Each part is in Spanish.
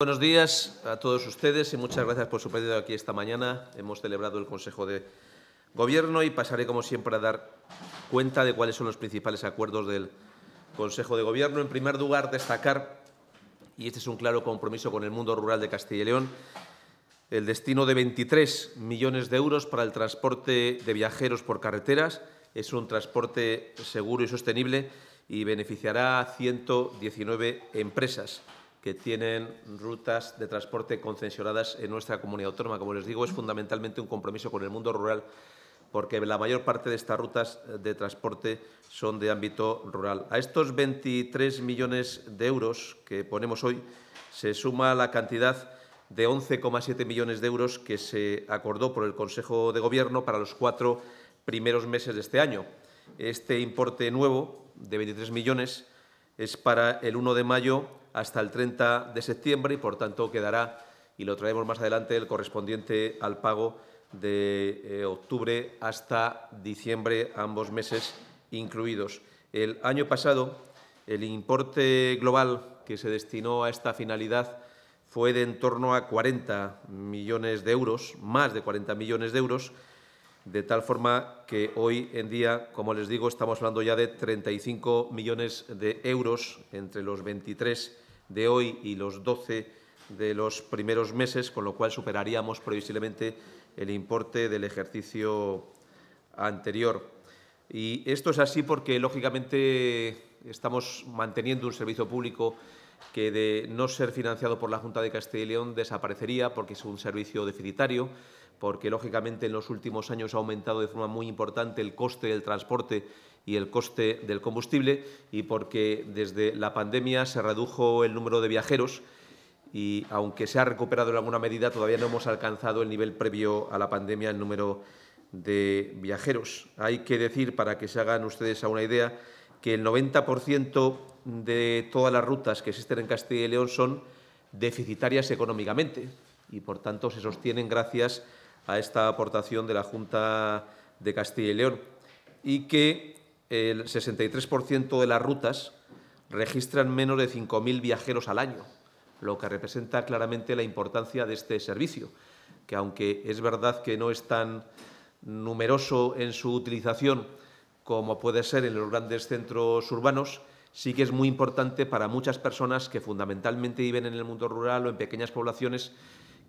Buenos días a todos ustedes y muchas gracias por su pedido aquí esta mañana. Hemos celebrado el Consejo de Gobierno y pasaré, como siempre, a dar cuenta de cuáles son los principales acuerdos del Consejo de Gobierno. En primer lugar, destacar, y este es un claro compromiso con el mundo rural de Castilla y León, el destino de 23 millones de euros para el transporte de viajeros por carreteras. Es un transporte seguro y sostenible y beneficiará a 119 empresas que tienen rutas de transporte concesionadas en nuestra comunidad autónoma. Como les digo, es fundamentalmente un compromiso con el mundo rural porque la mayor parte de estas rutas de transporte son de ámbito rural. A estos 23 millones de euros que ponemos hoy se suma la cantidad de 11,7 millones de euros que se acordó por el Consejo de Gobierno para los cuatro primeros meses de este año. Este importe nuevo de 23 millones es para el 1 de mayo hasta el 30 de septiembre y, por tanto, quedará, y lo traemos más adelante, el correspondiente al pago de eh, octubre hasta diciembre, ambos meses incluidos. El año pasado, el importe global que se destinó a esta finalidad fue de en torno a 40 millones de euros, más de 40 millones de euros, de tal forma que hoy en día, como les digo, estamos hablando ya de 35 millones de euros entre los 23 de hoy y los 12 de los primeros meses, con lo cual superaríamos previsiblemente el importe del ejercicio anterior. Y esto es así porque, lógicamente, estamos manteniendo un servicio público que de no ser financiado por la Junta de Castilla y León desaparecería porque es un servicio deficitario, porque lógicamente en los últimos años ha aumentado de forma muy importante el coste del transporte y el coste del combustible y porque desde la pandemia se redujo el número de viajeros y aunque se ha recuperado en alguna medida, todavía no hemos alcanzado el nivel previo a la pandemia, el número de viajeros. Hay que decir, para que se hagan ustedes a una idea, que el 90% de todas las rutas que existen en Castilla y León son deficitarias económicamente y, por tanto, se sostienen gracias a esta aportación de la Junta de Castilla y León y que el 63% de las rutas registran menos de 5.000 viajeros al año, lo que representa claramente la importancia de este servicio, que aunque es verdad que no es tan numeroso en su utilización como puede ser en los grandes centros urbanos, sí que es muy importante para muchas personas que fundamentalmente viven en el mundo rural o en pequeñas poblaciones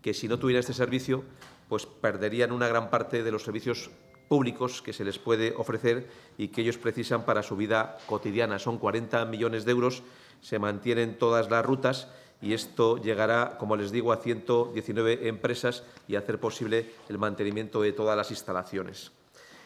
que si no tuviera este servicio, pues perderían una gran parte de los servicios públicos que se les puede ofrecer y que ellos precisan para su vida cotidiana. Son 40 millones de euros, se mantienen todas las rutas y esto llegará, como les digo, a 119 empresas y hacer posible el mantenimiento de todas las instalaciones.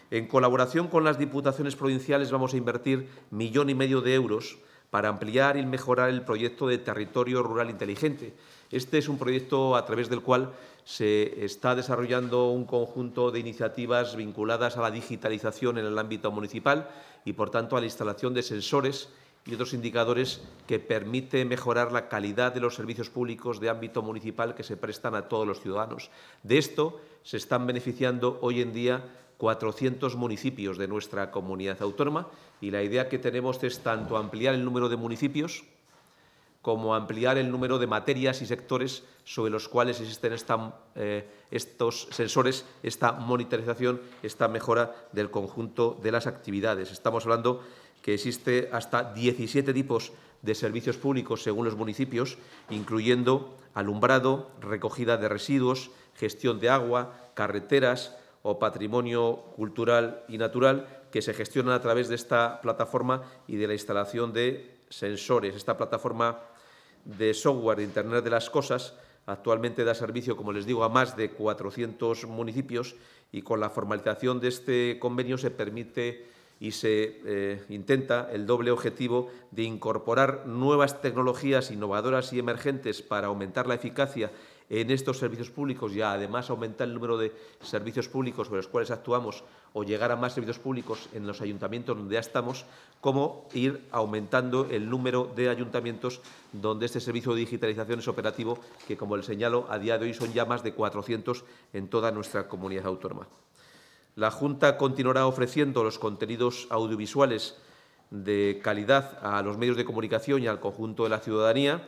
En colaboración con las diputaciones provinciales vamos a invertir millón y medio de euros para ampliar y mejorar el proyecto de territorio rural inteligente. Este es un proyecto a través del cual se está desarrollando un conjunto de iniciativas vinculadas a la digitalización en el ámbito municipal y, por tanto, a la instalación de sensores y otros indicadores que permite mejorar la calidad de los servicios públicos de ámbito municipal que se prestan a todos los ciudadanos. De esto se están beneficiando hoy en día 400 municipios de nuestra comunidad autónoma y la idea que tenemos es tanto ampliar el número de municipios como ampliar el número de materias y sectores sobre los cuales existen eh, estos sensores, esta monitorización, esta mejora del conjunto de las actividades. Estamos hablando que existe hasta 17 tipos de servicios públicos según los municipios, incluyendo alumbrado, recogida de residuos, gestión de agua, carreteras o patrimonio cultural y natural, que se gestionan a través de esta plataforma y de la instalación de sensores. Esta plataforma de software de Internet de las Cosas. Actualmente da servicio, como les digo, a más de 400 municipios y con la formalización de este convenio se permite y se eh, intenta el doble objetivo de incorporar nuevas tecnologías innovadoras y emergentes para aumentar la eficacia en estos servicios públicos y además aumentar el número de servicios públicos sobre los cuales actuamos o llegar a más servicios públicos en los ayuntamientos donde ya estamos, como ir aumentando el número de ayuntamientos donde este servicio de digitalización es operativo, que como le señalo, a día de hoy son ya más de 400 en toda nuestra comunidad autónoma. La Junta continuará ofreciendo los contenidos audiovisuales de calidad a los medios de comunicación y al conjunto de la ciudadanía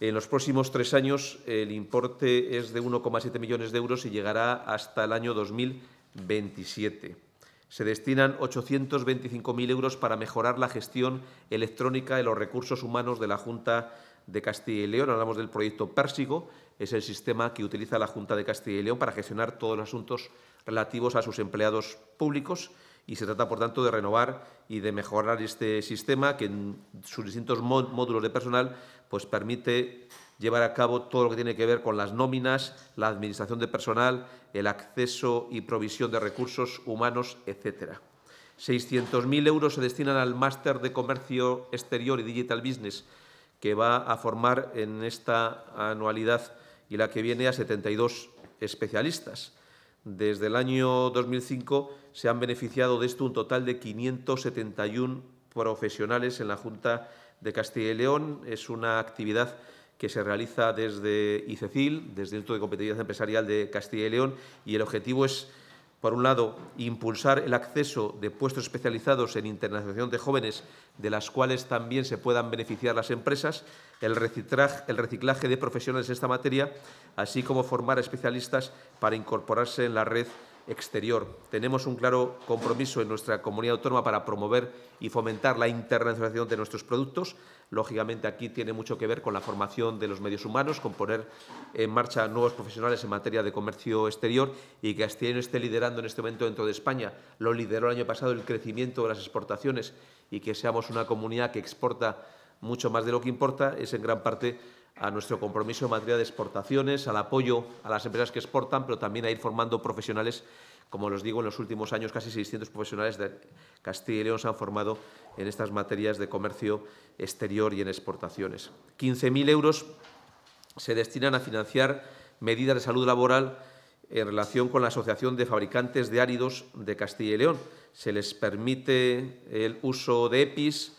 en los próximos tres años el importe es de 1,7 millones de euros y llegará hasta el año 2027. Se destinan 825.000 euros para mejorar la gestión electrónica de los recursos humanos de la Junta de Castilla y León. Hablamos del proyecto Pérsigo, es el sistema que utiliza la Junta de Castilla y León para gestionar todos los asuntos relativos a sus empleados públicos y se trata, por tanto, de renovar y de mejorar este sistema que en sus distintos módulos de personal pues permite llevar a cabo todo lo que tiene que ver con las nóminas, la administración de personal, el acceso y provisión de recursos humanos, etc. 600.000 euros se destinan al máster de comercio exterior y digital business, que va a formar en esta anualidad y la que viene a 72 especialistas. Desde el año 2005 se han beneficiado de esto un total de 571 profesionales en la Junta de Castilla y León. Es una actividad que se realiza desde ICECIL, desde el Instituto de Competitividad Empresarial de Castilla y León, y el objetivo es, por un lado, impulsar el acceso de puestos especializados en internacionalización de jóvenes, de las cuales también se puedan beneficiar las empresas, el, el reciclaje de profesionales en esta materia, así como formar especialistas para incorporarse en la red exterior. Tenemos un claro compromiso en nuestra comunidad autónoma para promover y fomentar la internacionalización de nuestros productos. Lógicamente, aquí tiene mucho que ver con la formación de los medios humanos, con poner en marcha nuevos profesionales en materia de comercio exterior y que no esté liderando en este momento dentro de España. Lo lideró el año pasado el crecimiento de las exportaciones y que seamos una comunidad que exporta mucho más de lo que importa es en gran parte a nuestro compromiso en materia de exportaciones, al apoyo a las empresas que exportan, pero también a ir formando profesionales. Como les digo, en los últimos años casi 600 profesionales de Castilla y León se han formado en estas materias de comercio exterior y en exportaciones. 15.000 euros se destinan a financiar medidas de salud laboral en relación con la Asociación de Fabricantes de Áridos de Castilla y León. Se les permite el uso de EPIs,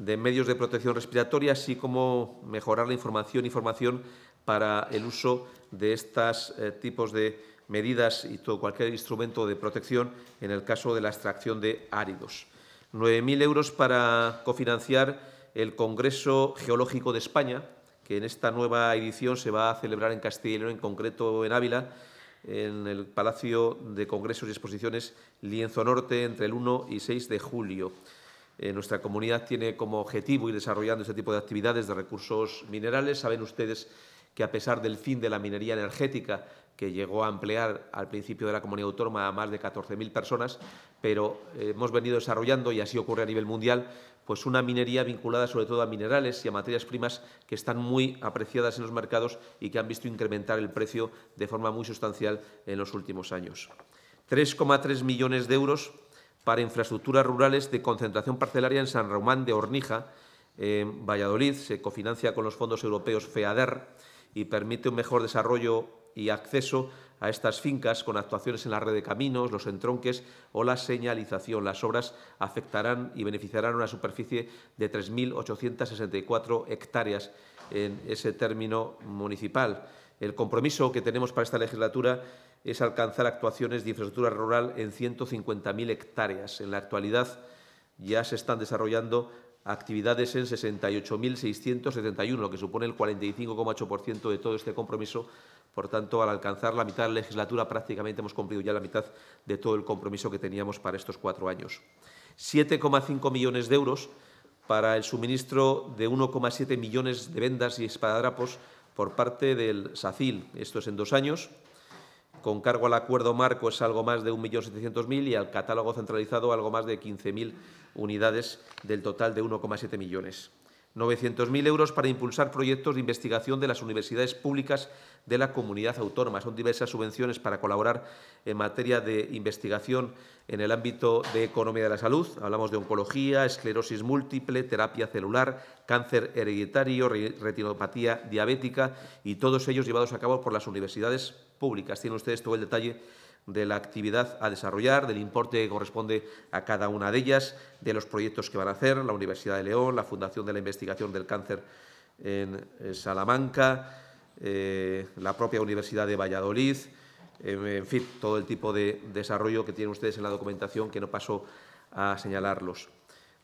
de medios de protección respiratoria, así como mejorar la información y formación para el uso de estos eh, tipos de medidas y todo, cualquier instrumento de protección en el caso de la extracción de áridos. 9.000 euros para cofinanciar el Congreso Geológico de España, que en esta nueva edición se va a celebrar en Castilla y León, en concreto en Ávila, en el Palacio de Congresos y Exposiciones Lienzo Norte, entre el 1 y 6 de julio. Eh, nuestra comunidad tiene como objetivo ir desarrollando este tipo de actividades de recursos minerales. Saben ustedes que a pesar del fin de la minería energética, que llegó a emplear al principio de la comunidad autónoma a más de 14.000 personas, pero eh, hemos venido desarrollando, y así ocurre a nivel mundial, pues una minería vinculada sobre todo a minerales y a materias primas que están muy apreciadas en los mercados y que han visto incrementar el precio de forma muy sustancial en los últimos años. 3,3 millones de euros para infraestructuras rurales de concentración parcelaria en San Román de Hornija, en Valladolid. Se cofinancia con los fondos europeos FEADER y permite un mejor desarrollo y acceso a estas fincas con actuaciones en la red de caminos, los entronques o la señalización. Las obras afectarán y beneficiarán una superficie de 3.864 hectáreas en ese término municipal. El compromiso que tenemos para esta legislatura es alcanzar actuaciones de infraestructura rural en 150.000 hectáreas. En la actualidad ya se están desarrollando actividades en 68.671, lo que supone el 45,8% de todo este compromiso. Por tanto, al alcanzar la mitad de la legislatura, prácticamente hemos cumplido ya la mitad de todo el compromiso que teníamos para estos cuatro años. 7,5 millones de euros para el suministro de 1,7 millones de vendas y espadadrapos... por parte del SACIL. Esto es en dos años con cargo al acuerdo marco es algo más de 1.700.000 y al catálogo centralizado algo más de 15.000 unidades del total de 1,7 millones. 900.000 euros para impulsar proyectos de investigación de las universidades públicas de la comunidad autónoma. Son diversas subvenciones para colaborar en materia de investigación en el ámbito de economía de la salud. Hablamos de oncología, esclerosis múltiple, terapia celular, cáncer hereditario, retinopatía diabética y todos ellos llevados a cabo por las universidades públicas. Tienen ustedes todo el detalle de la actividad a desarrollar, del importe que corresponde a cada una de ellas, de los proyectos que van a hacer, la Universidad de León, la Fundación de la Investigación del Cáncer en Salamanca, eh, la propia Universidad de Valladolid, en fin, todo el tipo de desarrollo que tienen ustedes en la documentación que no paso a señalarlos.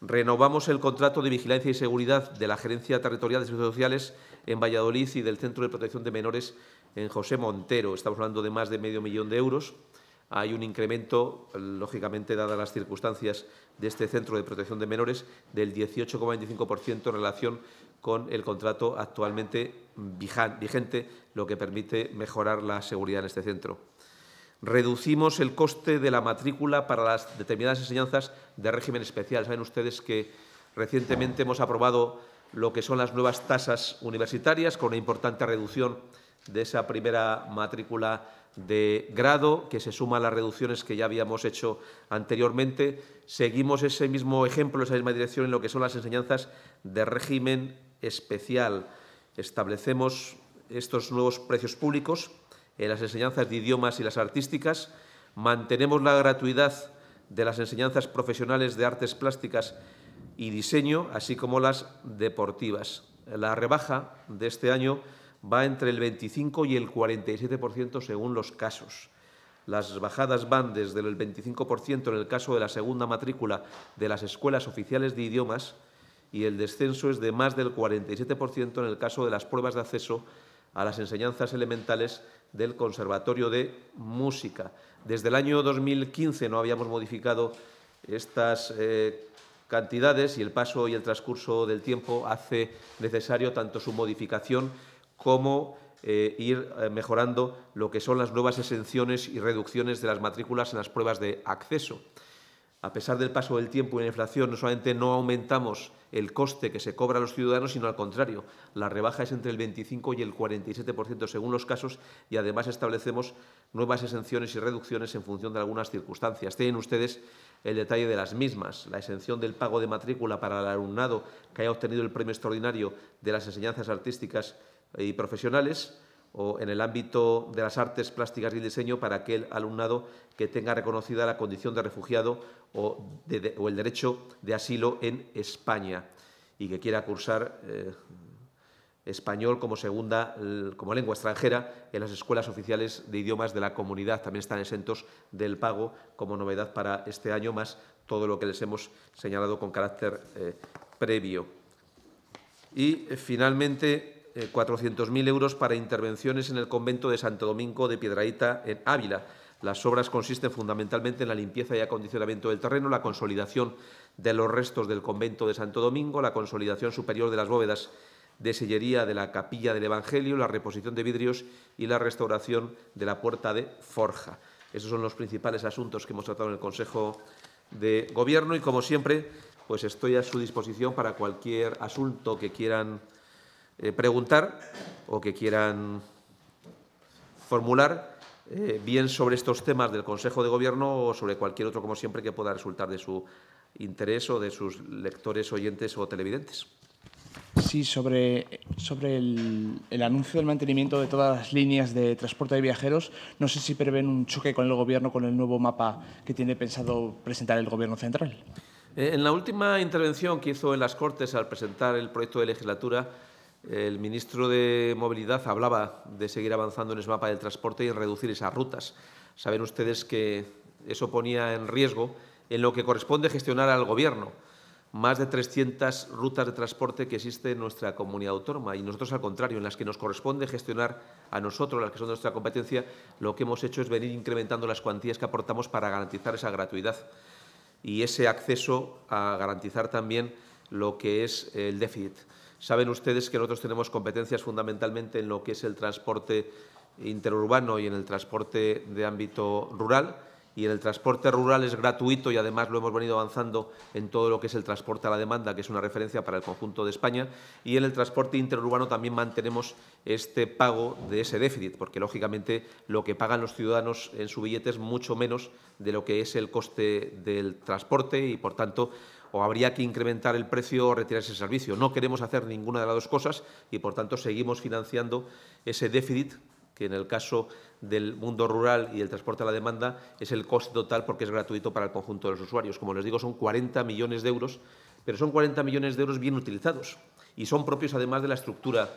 Renovamos el contrato de vigilancia y seguridad de la Gerencia Territorial de Servicios Sociales en Valladolid y del Centro de Protección de Menores en José Montero, estamos hablando de más de medio millón de euros. Hay un incremento, lógicamente, dadas las circunstancias de este centro de protección de menores, del 18,25% en relación con el contrato actualmente vigente, lo que permite mejorar la seguridad en este centro. Reducimos el coste de la matrícula para las determinadas enseñanzas de régimen especial. Saben ustedes que recientemente hemos aprobado lo que son las nuevas tasas universitarias con una importante reducción de esa primera matrícula de grado, que se suma a las reducciones que ya habíamos hecho anteriormente. Seguimos ese mismo ejemplo, esa misma dirección en lo que son las enseñanzas de régimen especial. Establecemos estos nuevos precios públicos en las enseñanzas de idiomas y las artísticas. Mantenemos la gratuidad de las enseñanzas profesionales de artes plásticas y diseño, así como las deportivas. La rebaja de este año va entre el 25 y el 47% según los casos. Las bajadas van desde el 25% en el caso de la segunda matrícula de las escuelas oficiales de idiomas y el descenso es de más del 47% en el caso de las pruebas de acceso a las enseñanzas elementales del Conservatorio de Música. Desde el año 2015 no habíamos modificado estas eh, cantidades y el paso y el transcurso del tiempo hace necesario tanto su modificación cómo eh, ir eh, mejorando lo que son las nuevas exenciones y reducciones de las matrículas en las pruebas de acceso. A pesar del paso del tiempo y la inflación, no solamente no aumentamos el coste que se cobra a los ciudadanos, sino al contrario, la rebaja es entre el 25 y el 47% según los casos y además establecemos nuevas exenciones y reducciones en función de algunas circunstancias. Tienen ustedes el detalle de las mismas. La exención del pago de matrícula para el alumnado que haya obtenido el premio extraordinario de las enseñanzas artísticas y profesionales o en el ámbito de las artes plásticas y el diseño para aquel alumnado que tenga reconocida la condición de refugiado o, el derecho de asilo en España y que quiera cursar eh, español como segunda, como lengua extranjera en las escuelas oficiales de idiomas de la comunidad. También están exentos del pago como novedad para este año, más todo lo que les hemos señalado con carácter eh, previo. Y eh, finalmente, 400.000 eh, euros para intervenciones en el convento de Santo Domingo de Piedraíta, en Ávila. Las obras consisten fundamentalmente en la limpieza y acondicionamiento del terreno, la consolidación de los restos del convento de Santo Domingo, la consolidación superior de las bóvedas de sillería de la capilla del Evangelio, la reposición de vidrios y la restauración de la puerta de forja. Esos son los principales asuntos que hemos tratado en el Consejo de Gobierno y, como siempre, pues estoy a su disposición para cualquier asunto que quieran eh, preguntar o que quieran formular, eh, bien sobre estos temas del Consejo de Gobierno o sobre cualquier otro, como siempre, que pueda resultar de su interés o de sus lectores, oyentes o televidentes. Sí, sobre, sobre el, el, anuncio del mantenimiento de todas las líneas de transporte de viajeros, no sé si prevén un choque con el Gobierno con el nuevo mapa que tiene pensado presentar el Gobierno central. Eh, en la última intervención que hizo en las Cortes al presentar el proyecto de legislatura, el ministro de Movilidad hablaba de seguir avanzando en ese mapa del transporte y en reducir esas rutas. Saben ustedes que eso ponía en riesgo en lo que corresponde gestionar al Gobierno más de 300 rutas de transporte que existe en nuestra comunidad autónoma y nosotros al contrario, en las que nos corresponde gestionar a nosotros, las que son nuestra competencia, lo que hemos hecho es venir incrementando las cuantías que aportamos para garantizar esa gratuidad y ese acceso a garantizar también lo que es el déficit. Saben ustedes que nosotros tenemos competencias fundamentalmente en lo que es el transporte interurbano y en el transporte de ámbito rural. Y en el transporte rural es gratuito y además lo hemos venido avanzando en todo lo que es el transporte a la demanda, que es una referencia para el conjunto de España. Y en el transporte interurbano también mantenemos este pago de ese déficit, porque lógicamente lo que pagan los ciudadanos en su billete es mucho menos de lo que es el coste del transporte y, por tanto, o habría que incrementar el precio o retirar ese servicio. No queremos hacer ninguna de las dos cosas y, por tanto, seguimos financiando ese déficit que en el caso del mundo rural y del transporte a la demanda es el coste total porque es gratuito para el conjunto de los usuarios. Como les digo, son 40 millones de euros, pero son 40 millones de euros bien utilizados y son propios además de la estructura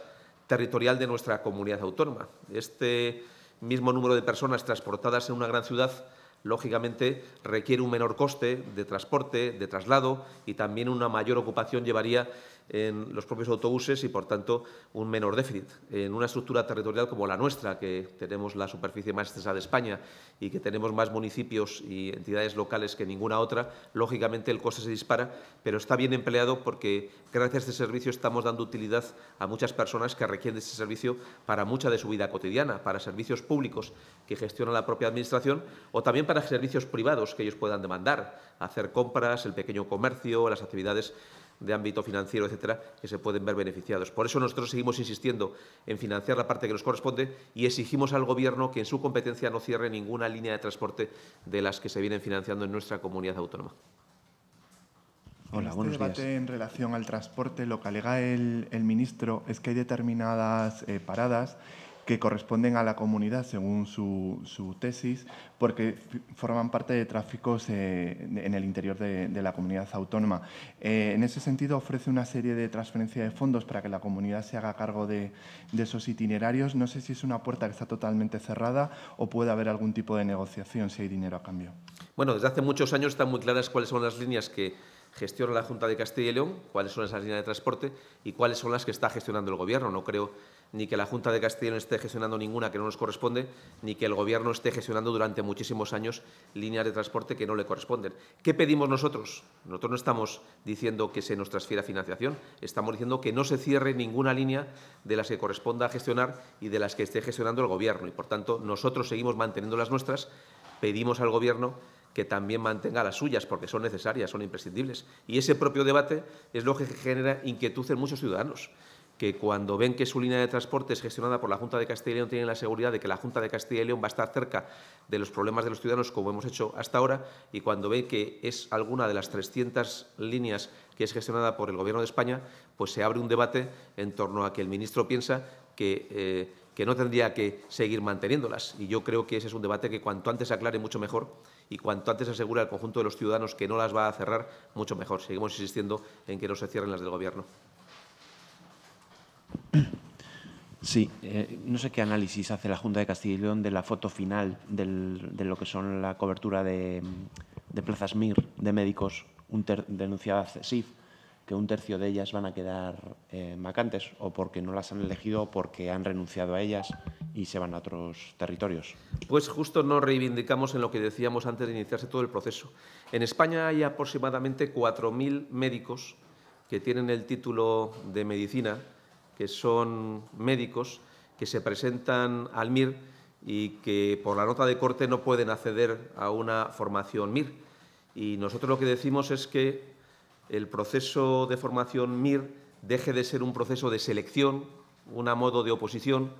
territorial de nuestra comunidad autónoma. Este mismo número de personas transportadas en una gran ciudad lógicamente requiere un menor coste de transporte, de traslado y también una mayor ocupación llevaría en los propios autobuses y, por tanto, un menor déficit. En una estructura territorial como la nuestra, que tenemos la superficie más extensa de España y que tenemos más municipios y entidades locales que ninguna otra, lógicamente el coste se dispara, pero está bien empleado porque gracias a este servicio estamos dando utilidad a muchas personas que requieren de este servicio para mucha de su vida cotidiana, para servicios públicos que gestiona la propia Administración o también para servicios privados que ellos puedan demandar, hacer compras, el pequeño comercio, las actividades de ámbito financiero, etcétera, que se pueden ver beneficiados. Por eso nosotros seguimos insistiendo en financiar la parte que nos corresponde y exigimos al Gobierno que en su competencia no cierre ninguna línea de transporte de las que se vienen financiando en nuestra comunidad autónoma. Hola, este en en relación al transporte, lo que el, ministro es que hay determinadas eh, paradas que corresponden a la comunidad según su, su tesis, porque forman parte de tráficos eh, en el interior de, la comunidad autónoma. Eh, en ese sentido, ofrece una serie de transferencias de fondos para que la comunidad se haga cargo de, de esos itinerarios. No sé si es una puerta que está totalmente cerrada o puede haber algún tipo de negociación si hay dinero a cambio. Bueno, desde hace muchos años están muy claras cuáles son las líneas que gestiona la Junta de Castilla y León, cuáles son esas líneas de transporte y cuáles son las que está gestionando el Gobierno. No creo ni que la Junta de Castilla no esté gestionando ninguna que no nos corresponde, ni que el Gobierno esté gestionando durante muchísimos años líneas de transporte que no le corresponden. ¿Qué pedimos nosotros? Nosotros no estamos diciendo que se nos transfiera financiación, estamos diciendo que no se cierre ninguna línea de las que corresponda gestionar y de las que esté gestionando el Gobierno. Y, por tanto, nosotros seguimos manteniendo las nuestras, pedimos al Gobierno que también mantenga las suyas, porque son necesarias, son imprescindibles. Y ese propio debate es lo que genera inquietud en muchos ciudadanos que cuando ven que su línea de transporte es gestionada por la Junta de Castilla y León, tienen la seguridad de que la Junta de Castilla y León va a estar cerca de los problemas de los ciudadanos, como hemos hecho hasta ahora, y cuando ven que es alguna de las 300 líneas que es gestionada por el Gobierno de España, pues se abre un debate en torno a que el ministro piensa eh, que, no tendría que seguir manteniéndolas. Y yo creo que ese es un debate que cuanto antes aclare, mucho mejor, y cuanto antes asegure al conjunto de los ciudadanos que no las va a cerrar, mucho mejor. Seguimos insistiendo en que no se cierren las del Gobierno. Sí, eh, no sé qué análisis hace la Junta de Castilla y León de la foto final de lo que son la cobertura de, plazas MIR de médicos un ter, denunciada que un tercio de ellas van a quedar eh, vacantes o porque no las han elegido o porque han renunciado a ellas y se van a otros territorios. Pues justo nos reivindicamos en lo que decíamos antes de iniciarse todo el proceso. En España hay aproximadamente 4.000 médicos que tienen el título de medicina que son médicos que se presentan al MIR y que por la nota de corte no pueden acceder a una formación MIR. Y nosotros lo que decimos es que el proceso de formación MIR deje de ser un proceso de selección, un modo de oposición,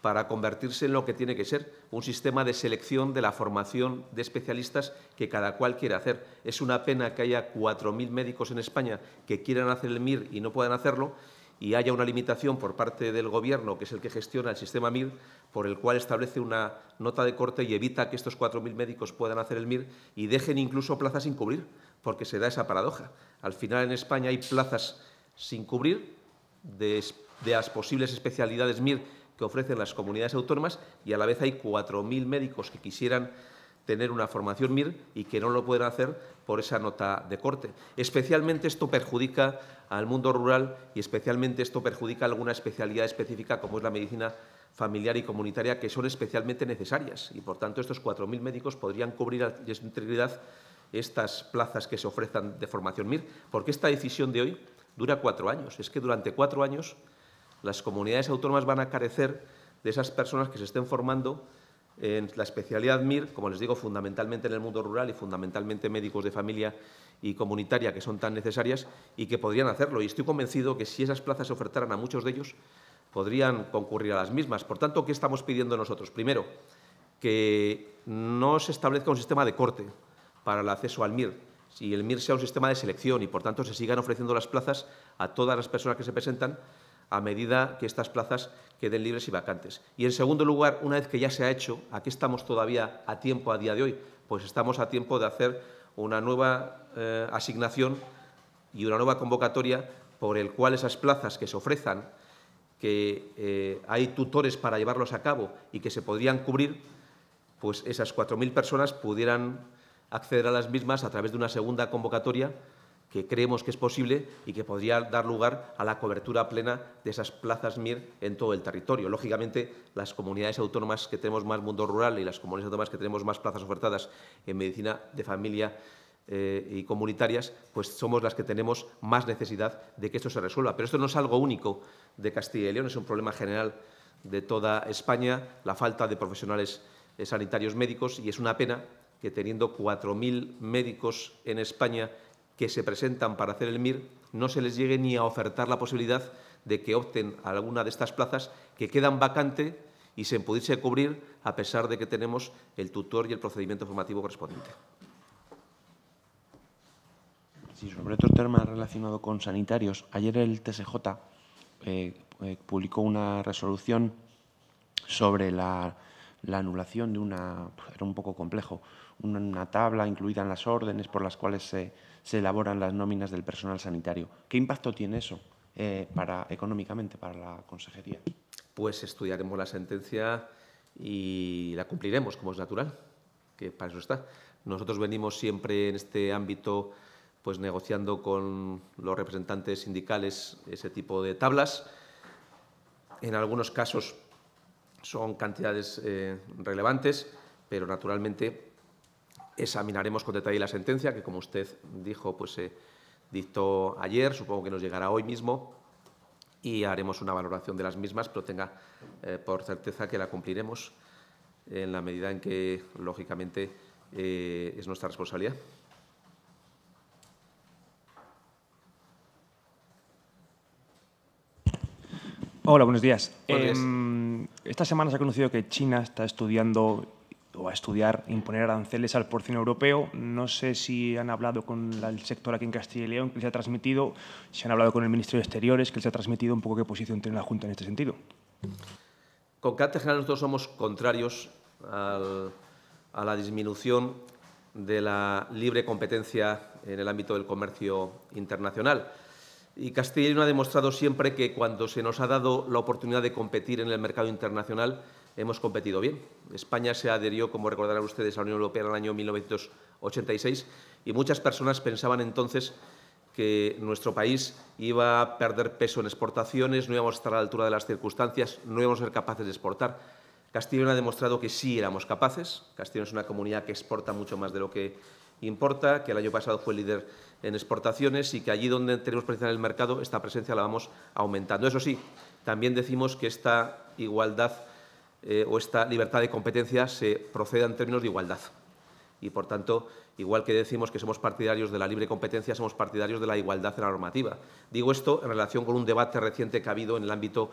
para convertirse en lo que tiene que ser, un sistema de selección de la formación de especialistas que cada cual quiere hacer. Es una pena que haya 4.000 médicos en España que quieran hacer el MIR y no puedan hacerlo y haya una limitación por parte del Gobierno, que es el que gestiona el sistema MIR, por el cual establece una nota de corte y evita que estos 4.000 médicos puedan hacer el MIR y dejen incluso plazas sin cubrir, porque se da esa paradoja. Al final en España hay plazas sin cubrir de, las posibles especialidades MIR que ofrecen las comunidades autónomas y a la vez hay 4.000 médicos que quisieran tener una formación MIR y que no lo pueden hacer por esa nota de corte. Especialmente esto perjudica al mundo rural y especialmente esto perjudica alguna especialidad específica como es la medicina familiar y comunitaria que son especialmente necesarias y por tanto estos 4.000 médicos podrían cubrir a integridad estas plazas que se ofrezcan de formación MIR, porque esta decisión de hoy dura cuatro años. Es que durante cuatro años las comunidades autónomas van a carecer de esas personas que se estén formando en la especialidad MIR, como les digo, fundamentalmente en el mundo rural y fundamentalmente médicos de familia y comunitaria que son tan necesarias y que podrían hacerlo. Y estoy convencido que si esas plazas se ofertaran a muchos de ellos, podrían concurrir a las mismas. Por tanto, ¿qué estamos pidiendo nosotros? Primero, que no se establezca un sistema de corte para el acceso al MIR, si el MIR sea un sistema de selección y, por tanto, se sigan ofreciendo las plazas a todas las personas que se presentan a medida que estas plazas queden libres y vacantes. Y en segundo lugar, una vez que ya se ha hecho, aquí estamos todavía a tiempo a día de hoy, pues estamos a tiempo de hacer una nueva eh, asignación y una nueva convocatoria por el cual esas plazas que se ofrezcan, que eh, hay tutores para llevarlos a cabo y que se podrían cubrir, pues esas 4.000 personas pudieran acceder a las mismas a través de una segunda convocatoria que creemos que es posible y que podría dar lugar a la cobertura plena de esas plazas MIR en todo el territorio. Lógicamente, las comunidades autónomas que tenemos más mundo rural y las comunidades autónomas que tenemos más plazas ofertadas en medicina de familia eh, y comunitarias, pues somos las que tenemos más necesidad de que esto se resuelva. Pero esto no es algo único de Castilla y León, es un problema general de toda España, la falta de profesionales eh, sanitarios médicos y es una pena que teniendo 4.000 médicos en España que se presentan para hacer el MIR no se les llegue ni a ofertar la posibilidad de que opten a alguna de estas plazas que quedan vacante y se pudiese cubrir a pesar de que tenemos el tutor y el procedimiento formativo correspondiente. Sí, sobre otro tema relacionado con sanitarios, ayer el TSJ eh, eh, publicó una resolución sobre la, anulación de una, era un poco complejo, una, tabla incluida en las órdenes por las cuales se se elaboran las nóminas del personal sanitario. ¿Qué impacto tiene eso eh, para, económicamente para la consejería? Pues estudiaremos la sentencia y la cumpliremos, como es natural, que para eso está. Nosotros venimos siempre en este ámbito pues negociando con los representantes sindicales ese tipo de tablas. En algunos casos son cantidades eh, relevantes, pero naturalmente Examinaremos con detalle la sentencia, que como usted dijo, pues se dictó ayer, supongo que nos llegará hoy mismo, y haremos una valoración de las mismas, pero tenga eh, por certeza que la cumpliremos en la medida en que, lógicamente, eh, es nuestra responsabilidad. Hola, buenos días. Em, esta semana se ha conocido que China está estudiando o a estudiar imponer aranceles al porcino europeo. No sé si han hablado con el sector aquí en Castilla y León, que les ha transmitido, si han hablado con el Ministerio de Exteriores, que les ha transmitido un poco qué posición tiene la Junta en este sentido. Con carácter general, nosotros somos contrarios a la disminución de la libre competencia en el ámbito del comercio internacional. Y Castilla y León ha demostrado siempre que cuando se nos ha dado la oportunidad de competir en el mercado internacional, hemos competido bien. España se adherió, como recordarán ustedes, a la Unión Europea en el año 1986 y muchas personas pensaban entonces que nuestro país iba a perder peso en exportaciones, no íbamos a estar a la altura de las circunstancias, no íbamos a ser capaces de exportar. Castillo ha demostrado que sí éramos capaces. Castillo es una comunidad que exporta mucho más de lo que importa, que el año pasado fue líder en exportaciones y que allí donde tenemos presencia en el mercado, esta presencia la vamos aumentando. Eso sí, también decimos que esta igualdad eh, o esta libertad de competencia se proceda en términos de igualdad. Y, por tanto, igual que decimos que somos partidarios de la libre competencia, somos partidarios de la igualdad en la normativa. Digo esto en relación con un debate reciente que ha habido en el ámbito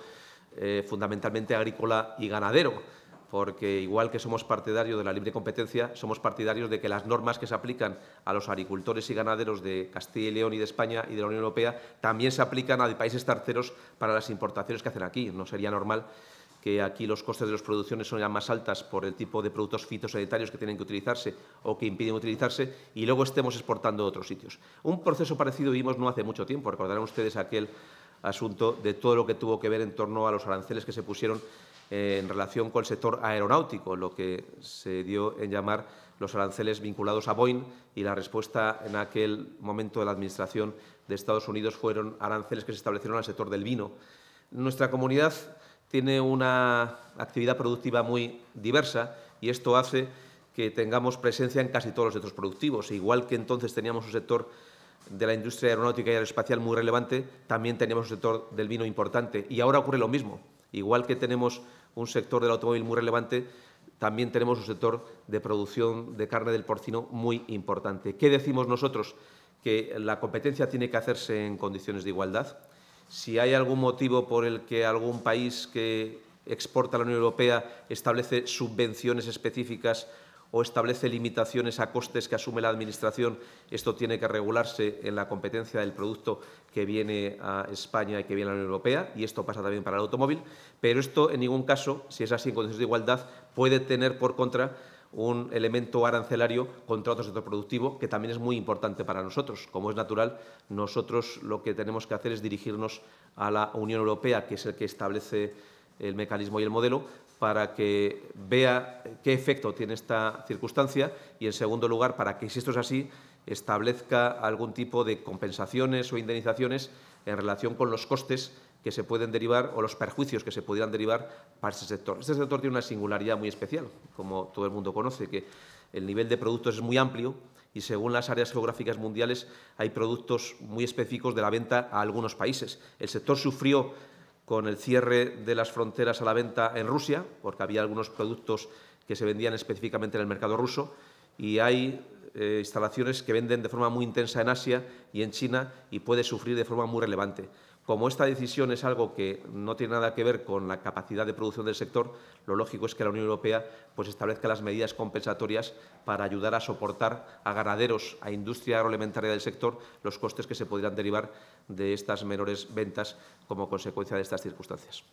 eh, fundamentalmente agrícola y ganadero, porque igual que somos partidarios de la libre competencia, somos partidarios de que las normas que se aplican a los agricultores y ganaderos de Castilla y León y de España y de la Unión Europea también se aplican a países terceros para las importaciones que hacen aquí. No sería normal que aquí los costes de las producciones son ya más altas por el tipo de productos fitosanitarios que tienen que utilizarse o que impiden utilizarse, y luego estemos exportando a otros sitios. Un proceso parecido vimos no hace mucho tiempo, recordarán ustedes aquel asunto de todo lo que tuvo que ver en torno a los aranceles que se pusieron eh, en relación con el sector aeronáutico, lo que se dio en llamar los aranceles vinculados a Boeing y la respuesta en aquel momento de la Administración de Estados Unidos fueron aranceles que se establecieron al sector del vino. Nuestra comunidad tiene una actividad productiva muy diversa y esto hace que tengamos presencia en casi todos los sectores productivos. E igual que entonces teníamos un sector de la industria aeronáutica y aeroespacial muy relevante, también teníamos un sector del vino importante. Y ahora ocurre lo mismo. Igual que tenemos un sector del automóvil muy relevante, también tenemos un sector de producción de carne del porcino muy importante. ¿Qué decimos nosotros? Que la competencia tiene que hacerse en condiciones de igualdad si hay algún motivo por el que algún país que exporta a la Unión Europea establece subvenciones específicas o establece limitaciones a costes que asume la Administración, esto tiene que regularse en la competencia del producto que viene a España y que viene a la Unión Europea, y esto pasa también para el automóvil, pero esto en ningún caso, si es así en condiciones de igualdad, puede tener por contra un elemento arancelario contra otro sector productivo, que también es muy importante para nosotros. Como es natural, nosotros lo que tenemos que hacer es dirigirnos a la Unión Europea, que es el que establece el mecanismo y el modelo, para que vea qué efecto tiene esta circunstancia y, en segundo lugar, para que, si esto es así, establezca algún tipo de compensaciones o indemnizaciones en relación con los costes que se pueden derivar o los perjuicios que se pudieran derivar para ese sector. Este sector tiene una singularidad muy especial, como todo el mundo conoce, que el nivel de productos es muy amplio y según las áreas geográficas mundiales hay productos muy específicos de la venta a algunos países. El sector sufrió con el cierre de las fronteras a la venta en Rusia, porque había algunos productos que se vendían específicamente en el mercado ruso, y hay eh, instalaciones que venden de forma muy intensa en Asia y en China y puede sufrir de forma muy relevante. Como esta decisión es algo que no tiene nada que ver con la capacidad de producción del sector, lo lógico es que la Unión Europea pues, establezca las medidas compensatorias para ayudar a soportar a ganaderos, a industria agroalimentaria del sector, los costes que se podrían derivar de estas menores ventas como consecuencia de estas circunstancias.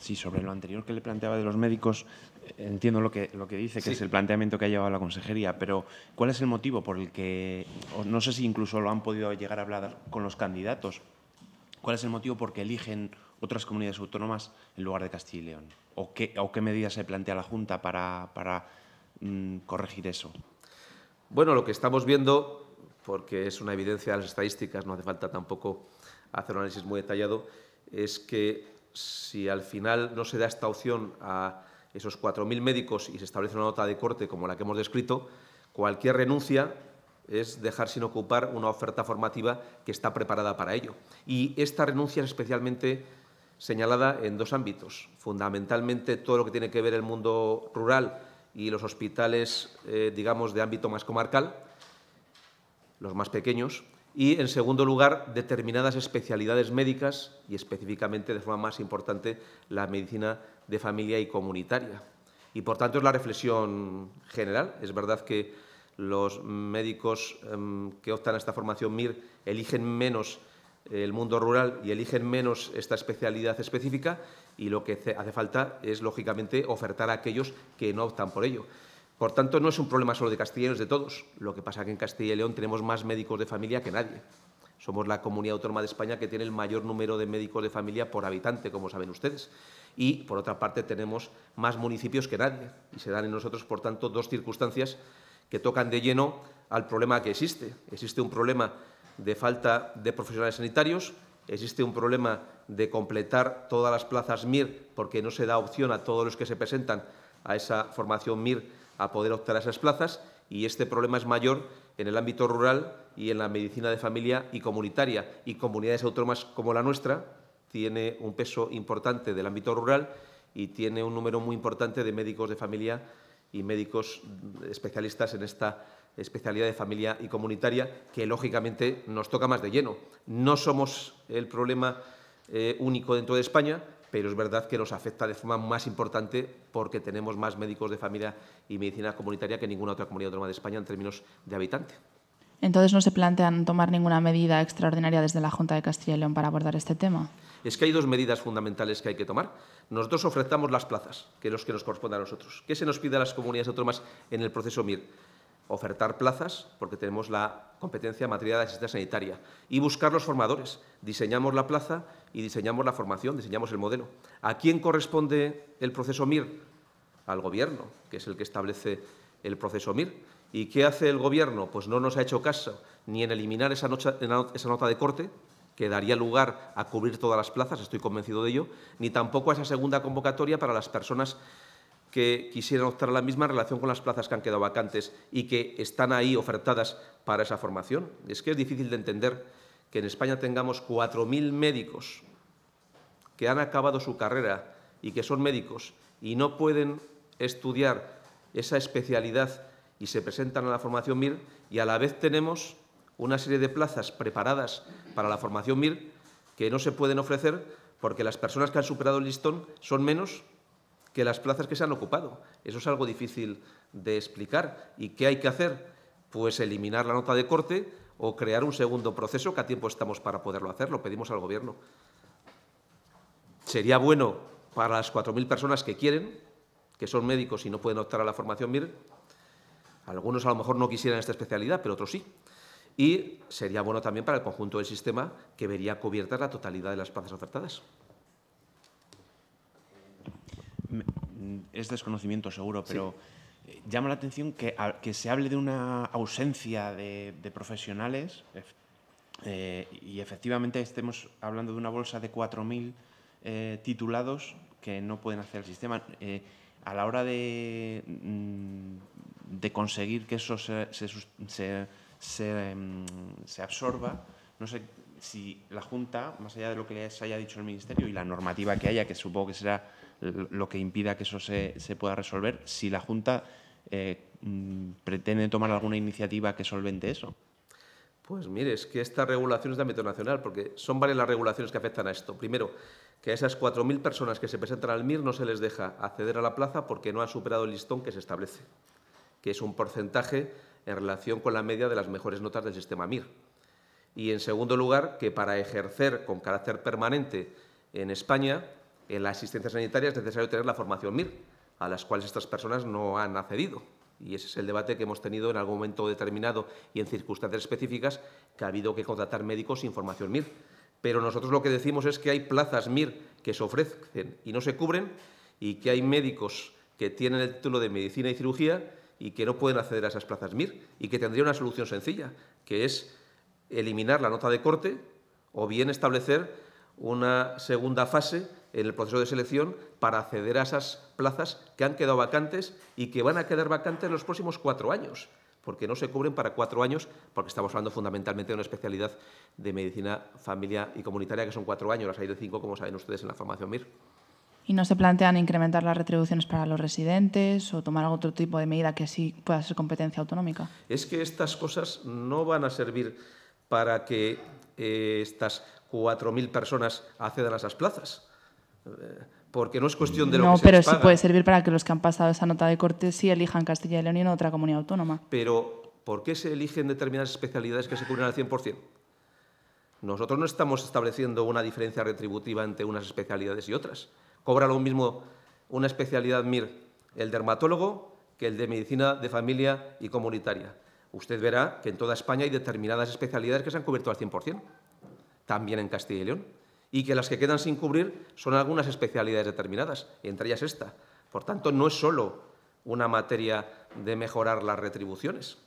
Sí, sobre lo anterior que le planteaba de los médicos, Entiendo lo que, lo que dice, que es el planteamiento que ha llevado la consejería, pero ¿cuál es el motivo por el que, no sé si incluso lo han podido llegar a hablar con los candidatos, cuál es el motivo por el que eligen otras comunidades autónomas en lugar de Castilla y León? ¿O qué, o qué medidas se plantea la Junta para, mm, corregir eso? Bueno, lo que estamos viendo, porque es una evidencia de las estadísticas, no hace falta tampoco hacer un análisis muy detallado, es que si al final no se da esta opción a esos 4.000 médicos y se establece una nota de corte como la que hemos descrito, cualquier renuncia es dejar sin ocupar una oferta formativa que está preparada para ello. Y esta renuncia es especialmente señalada en dos ámbitos. Fundamentalmente todo lo que tiene que ver el mundo rural y los hospitales, eh, digamos, de ámbito más comarcal, los más pequeños, y, en segundo lugar, determinadas especialidades médicas y, específicamente, de forma más importante, la medicina de familia y comunitaria. Y por tanto es la reflexión general. Es verdad que los médicos em, que optan a esta formación MIR eligen menos el mundo rural y eligen menos esta especialidad específica y lo que hace falta es, lógicamente, ofertar a aquellos que no optan por ello. Por tanto, no es un problema solo de Castilla, de todos. Lo que pasa es que en Castilla y León tenemos más médicos de familia que nadie. Somos la comunidad autónoma de España que tiene el mayor número de médicos de familia por habitante, como saben ustedes y, por otra parte, tenemos más municipios que nadie. Y se dan en nosotros, por tanto, dos circunstancias que tocan de lleno al problema que existe. Existe un problema de falta de profesionales sanitarios, existe un problema de completar todas las plazas MIR porque no se da opción a todos los que se presentan a esa formación MIR a poder optar a esas plazas y este problema es mayor en el ámbito rural y en la medicina de familia y comunitaria y comunidades autónomas como la nuestra tiene un peso importante del ámbito rural y tiene un número muy importante de médicos de familia y médicos especialistas en esta especialidad de familia y comunitaria que, lógicamente, nos toca más de lleno. No somos el problema eh, único dentro de España, pero es verdad que nos afecta de forma más importante porque tenemos más médicos de familia y medicina comunitaria que ninguna otra comunidad autónoma de España en términos de habitante. Entonces, ¿no se plantean tomar ninguna medida extraordinaria desde la Junta de Castilla y León para abordar este tema? es que hay dos medidas fundamentales que hay que tomar. Nosotros ofertamos las plazas, que es lo que nos corresponde a nosotros. ¿Qué se nos pide a las comunidades autónomas en el proceso MIR? Ofertar plazas, porque tenemos la competencia en materia de asistencia sanitaria, y buscar los formadores. Diseñamos la plaza y diseñamos la formación, diseñamos el modelo. ¿A quién corresponde el proceso MIR? Al Gobierno, que es el que establece el proceso MIR. ¿Y qué hace el Gobierno? Pues no nos ha hecho caso ni en eliminar esa nota de corte, que daría lugar a cubrir todas las plazas, estoy convencido de ello, ni tampoco a esa segunda convocatoria para las personas que quisieran optar a la misma en relación con las plazas que han quedado vacantes y que están ahí ofertadas para esa formación. Es que es difícil de entender que en España tengamos 4.000 médicos que han acabado su carrera y que son médicos y no pueden estudiar esa especialidad y se presentan a la formación MIR y a la vez tenemos una serie de plazas preparadas para la formación MIR que no se pueden ofrecer porque las personas que han superado el listón son menos que las plazas que se han ocupado. Eso es algo difícil de explicar. ¿Y qué hay que hacer? Pues eliminar la nota de corte o crear un segundo proceso, que a tiempo estamos para poderlo hacer, lo pedimos al Gobierno. Sería bueno para las 4.000 personas que quieren, que son médicos y no pueden optar a la formación MIR. Algunos a lo mejor no quisieran esta especialidad, pero otros sí y sería bueno también para el conjunto del sistema que vería cubierta la totalidad de las plazas ofertadas. Mm, es desconocimiento seguro, pero eh, llama la atención que, que, se hable de una ausencia de, profesionales eh, y efectivamente estemos hablando de una bolsa de 4.000 eh, titulados que no pueden hacer el sistema. a la hora de, mm, de conseguir que eso se Em, se, absorba, no sé si la Junta, más allá de lo que les haya dicho el Ministerio y la normativa que haya, que supongo que será lo que impida que eso se, pueda resolver, si la Junta eh, mm, pretende tomar alguna iniciativa que solvente eso. Pues mire, es que estas regulaciones de ámbito nacional, porque son varias las regulaciones que afectan a esto. Primero, que a esas 4.000 personas que se presentan al MIR no se les deja acceder a la plaza porque no han superado el listón que se establece, que es un porcentaje en relación con la media de las mejores notas del sistema MIR. Y, en segundo lugar, que para ejercer con carácter permanente en España, en la asistencia sanitaria es necesario tener la formación MIR, a las cuales estas personas no han accedido. Y ese es el debate que hemos tenido en algún momento determinado y en circunstancias específicas, que ha habido que contratar médicos sin formación MIR. Pero nosotros lo que decimos es que hay plazas MIR que se ofrecen y no se cubren, y que hay médicos que tienen el título de medicina y cirugía y que no pueden acceder a esas plazas MIR y que tendría una solución sencilla, que es eliminar la nota de corte o bien establecer una segunda fase en el proceso de selección para acceder a esas plazas que han quedado vacantes y que van a quedar vacantes en los próximos cuatro años, porque no se cubren para cuatro años, porque estamos hablando fundamentalmente de una especialidad de medicina familiar y comunitaria, que son cuatro años, las hay de cinco, como saben ustedes en la formación MIR. ¿Y no se plantean incrementar las retribuciones para los residentes o tomar algún otro tipo de medida que sí pueda ser competencia autonómica? Es que estas cosas no van a servir para que eh, estas 4.000 personas accedan a esas plazas. Eh, porque no es cuestión de lo no, que se pero les paga. sí puede servir para que los que han pasado esa nota de corte sí elijan Castilla y León y no otra comunidad autónoma. Pero, ¿por qué se eligen determinadas especialidades que se cubren al 100%? Nosotros no estamos estableciendo una diferencia retributiva entre unas especialidades y otras cobra lo mismo una especialidad MIR el dermatólogo que el de medicina de familia y comunitaria. Usted verá que en toda España hay determinadas especialidades que se han cubierto al 100%, también en Castilla y León, y que las que quedan sin cubrir son algunas especialidades determinadas, entre ellas esta. Por tanto, no es solo una materia de mejorar las retribuciones,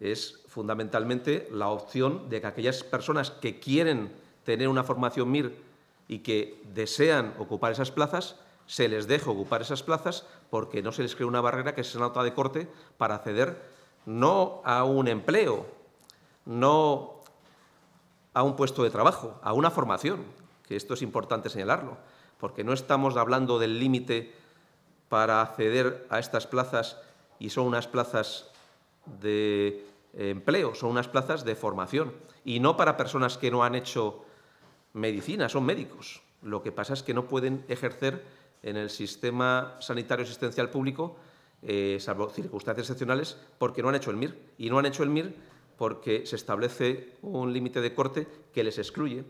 es fundamentalmente la opción de que aquellas personas que quieren tener una formación MIR y que desean ocupar esas plazas, se les deja ocupar esas plazas porque no se les crea una barrera que es una nota de corte para acceder no a un empleo, no a un puesto de trabajo, a una formación, que esto es importante señalarlo, porque no estamos hablando del límite para acceder a estas plazas y son unas plazas de eh, empleo, son unas plazas de formación y no para personas que no han hecho medicina, son médicos. Lo que pasa es que no pueden ejercer en el sistema sanitario asistencial público, eh, salvo circunstancias excepcionales, porque no han hecho el MIR. Y no han hecho el MIR porque se establece un límite de corte que les excluye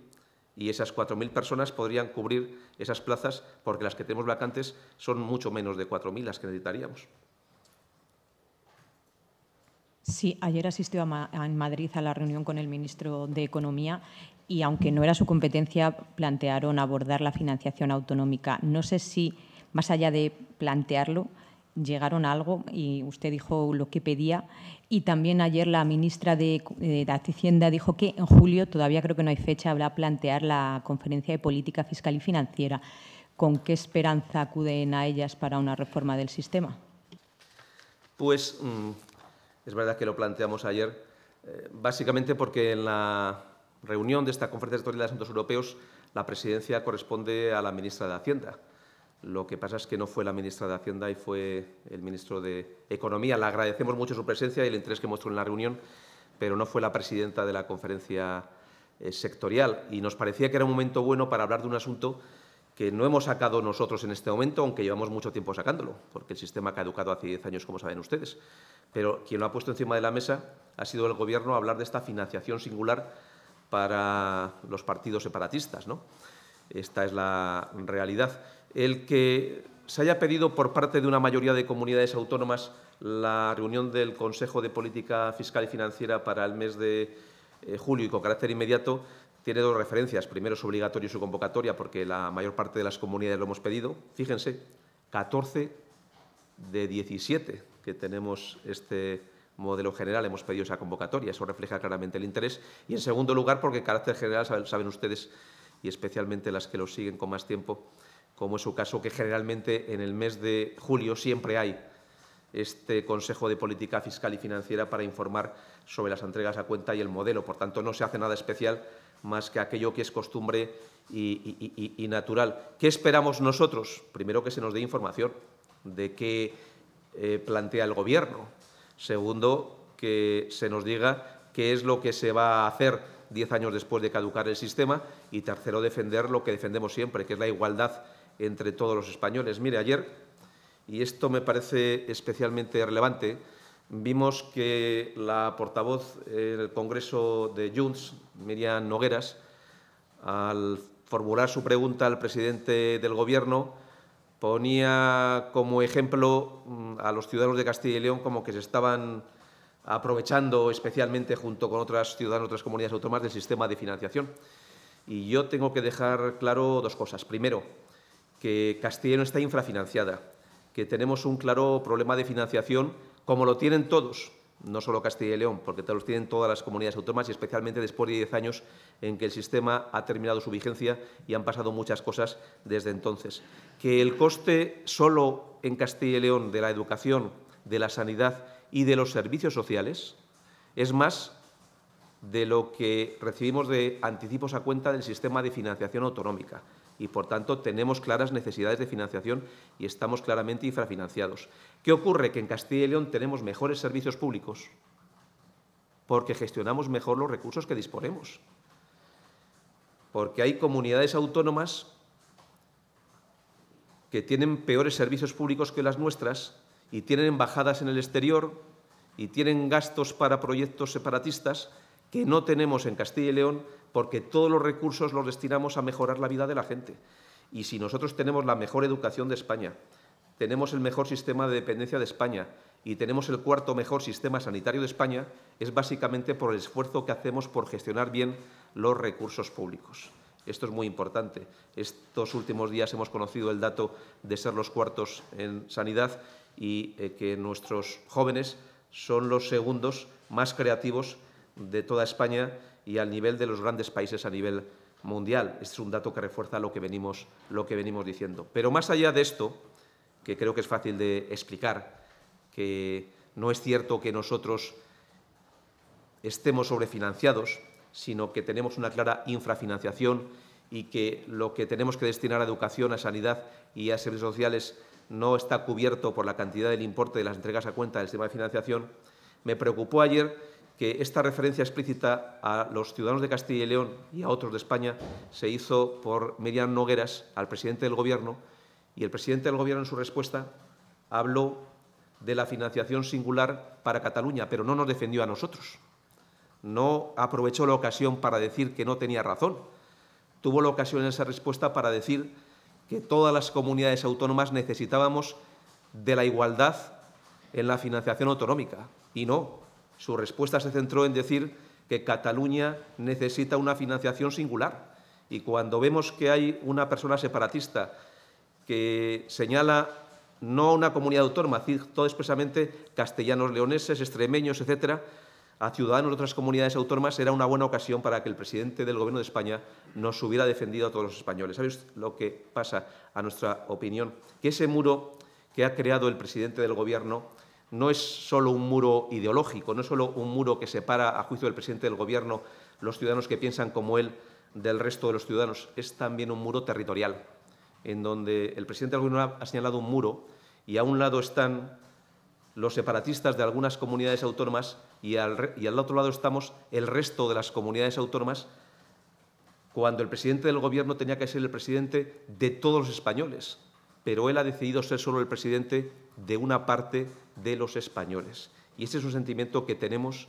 y esas 4.000 personas podrían cubrir esas plazas porque las que tenemos vacantes son mucho menos de 4.000 las que necesitaríamos. Sí, ayer asistió en Madrid a la reunión con el ministro de Economía y, aunque no era su competencia, plantearon abordar la financiación autonómica. No sé si, más allá de plantearlo, llegaron a algo y usted dijo lo que pedía. Y también ayer la ministra de, eh, Hacienda dijo que en julio, todavía creo que no hay fecha, habrá plantear la conferencia de política fiscal y financiera. ¿Con qué esperanza acuden a ellas para una reforma del sistema? Pues mm, es verdad que lo planteamos ayer, eh, básicamente porque en la reunión de esta Conferencia Sectorial de Asuntos Europeos la presidencia corresponde a la ministra de Hacienda. Lo que pasa es que no fue la ministra de Hacienda y fue el ministro de Economía. Le agradecemos mucho su presencia y el interés que mostró en la reunión, pero no fue la presidenta de la conferencia eh, sectorial. Y nos parecía que era un momento bueno para hablar de un asunto que no hemos sacado nosotros en este momento, aunque llevamos mucho tiempo sacándolo, porque el sistema ha educado hace 10 años, como saben ustedes. Pero quien lo ha puesto encima de la mesa ha sido el Gobierno hablar de esta financiación singular para los partidos separatistas. ¿no? Esta es la realidad. El que se haya pedido por parte de una mayoría de comunidades autónomas la reunión del Consejo de Política Fiscal y Financiera para el mes de eh, julio y con carácter inmediato tiene dos referencias. Primero es obligatorio su convocatoria porque la mayor parte de las comunidades lo hemos pedido. Fíjense, 14 de 17 que tenemos este modelo general hemos pedido esa convocatoria. Eso refleja claramente el interés. Y en segundo lugar, porque carácter general saben ustedes, y especialmente las que lo siguen con más tiempo, como es su caso, que generalmente en el mes de julio siempre hay este Consejo de Política Fiscal y Financiera para informar sobre las entregas a cuenta y el modelo. Por tanto, no se hace nada especial más que aquello que es costumbre y, natural. ¿Qué esperamos nosotros? Primero, que se nos dé información de qué eh, plantea el Gobierno. Segundo, que se nos diga qué es lo que se va a hacer diez años después de caducar el sistema. Y tercero, defender lo que defendemos siempre, que es la igualdad entre todos los españoles. Mire, ayer y esto me parece especialmente relevante, vimos que la portavoz en el Congreso de Junts, Miriam Nogueras, al formular su pregunta al presidente del Gobierno, ponía como ejemplo mm, a los ciudadanos de Castilla y León como que se estaban aprovechando especialmente junto con otras ciudadanos otras comunidades autónomas del sistema de financiación. Y yo tengo que dejar claro dos cosas. Primero, que Castilla y León está infrafinanciada que tenemos un claro problema de financiación, como lo tienen todos, no solo Castilla y León, porque los tienen todas las comunidades autónomas y especialmente después de diez años en que el sistema ha terminado su vigencia y han pasado muchas cosas desde entonces. Que el coste solo en Castilla y León de la educación, de la sanidad y de los servicios sociales es más de lo que recibimos de anticipos a cuenta del sistema de financiación autonómica y, por tanto, tenemos claras necesidades de financiación y estamos claramente infrafinanciados. ¿Qué ocurre? Que en Castilla y León tenemos mejores servicios públicos porque gestionamos mejor los recursos que disponemos. Porque hay comunidades autónomas que tienen peores servicios públicos que las nuestras y tienen embajadas en el exterior y tienen gastos para proyectos separatistas que no tenemos en Castilla y León porque todos los recursos los destinamos a mejorar la vida de la gente. Y si nosotros tenemos la mejor educación de España, tenemos el mejor sistema de dependencia de España y tenemos el cuarto mejor sistema sanitario de España, es básicamente por el esfuerzo que hacemos por gestionar bien los recursos públicos. Esto es muy importante. Estos últimos días hemos conocido el dato de ser los cuartos en sanidad y eh, que nuestros jóvenes son los segundos más creativos de toda España y al nivel de los grandes países a nivel mundial. Este es un dato que refuerza lo que venimos, lo que venimos diciendo. Pero más allá de esto, que creo que es fácil de explicar, que no es cierto que nosotros estemos sobrefinanciados, sino que tenemos una clara infrafinanciación y que lo que tenemos que destinar a educación, a sanidad y a servicios sociales no está cubierto por la cantidad del importe de las entregas a cuenta del sistema de financiación, me preocupó ayer que esta referencia explícita a los ciudadanos de Castilla y León y a otros de España se hizo por Miriam Nogueras al presidente del Gobierno y el presidente del Gobierno en su respuesta habló de la financiación singular para Cataluña, pero no nos defendió a nosotros. No aprovechó la ocasión para decir que no tenía razón. Tuvo la ocasión en esa respuesta para decir que todas las comunidades autónomas necesitábamos de la igualdad en la financiación autonómica. Y no, su respuesta se centró en decir que Cataluña necesita una financiación singular. Y cuando vemos que hay una persona separatista que señala no una comunidad autónoma, todo expresamente castellanos, leoneses, extremeños, etcétera, a ciudadanos de otras comunidades autónomas, era una buena ocasión para que el presidente del Gobierno de España nos hubiera defendido a todos los españoles. ¿Sabéis lo que pasa a nuestra opinión? Que ese muro que ha creado el presidente del Gobierno no es solo un muro ideológico, no es solo un muro que separa, a juicio del presidente del Gobierno, los ciudadanos que piensan como él del resto de los ciudadanos, es también un muro territorial, en donde el presidente del Gobierno ha señalado un muro y a un lado están los separatistas de algunas comunidades autónomas y al, y al otro lado estamos el resto de las comunidades autónomas cuando el presidente del Gobierno tenía que ser el presidente de todos los españoles, pero él ha decidido ser solo el presidente de una parte de los españoles. Y ese es un sentimiento que tenemos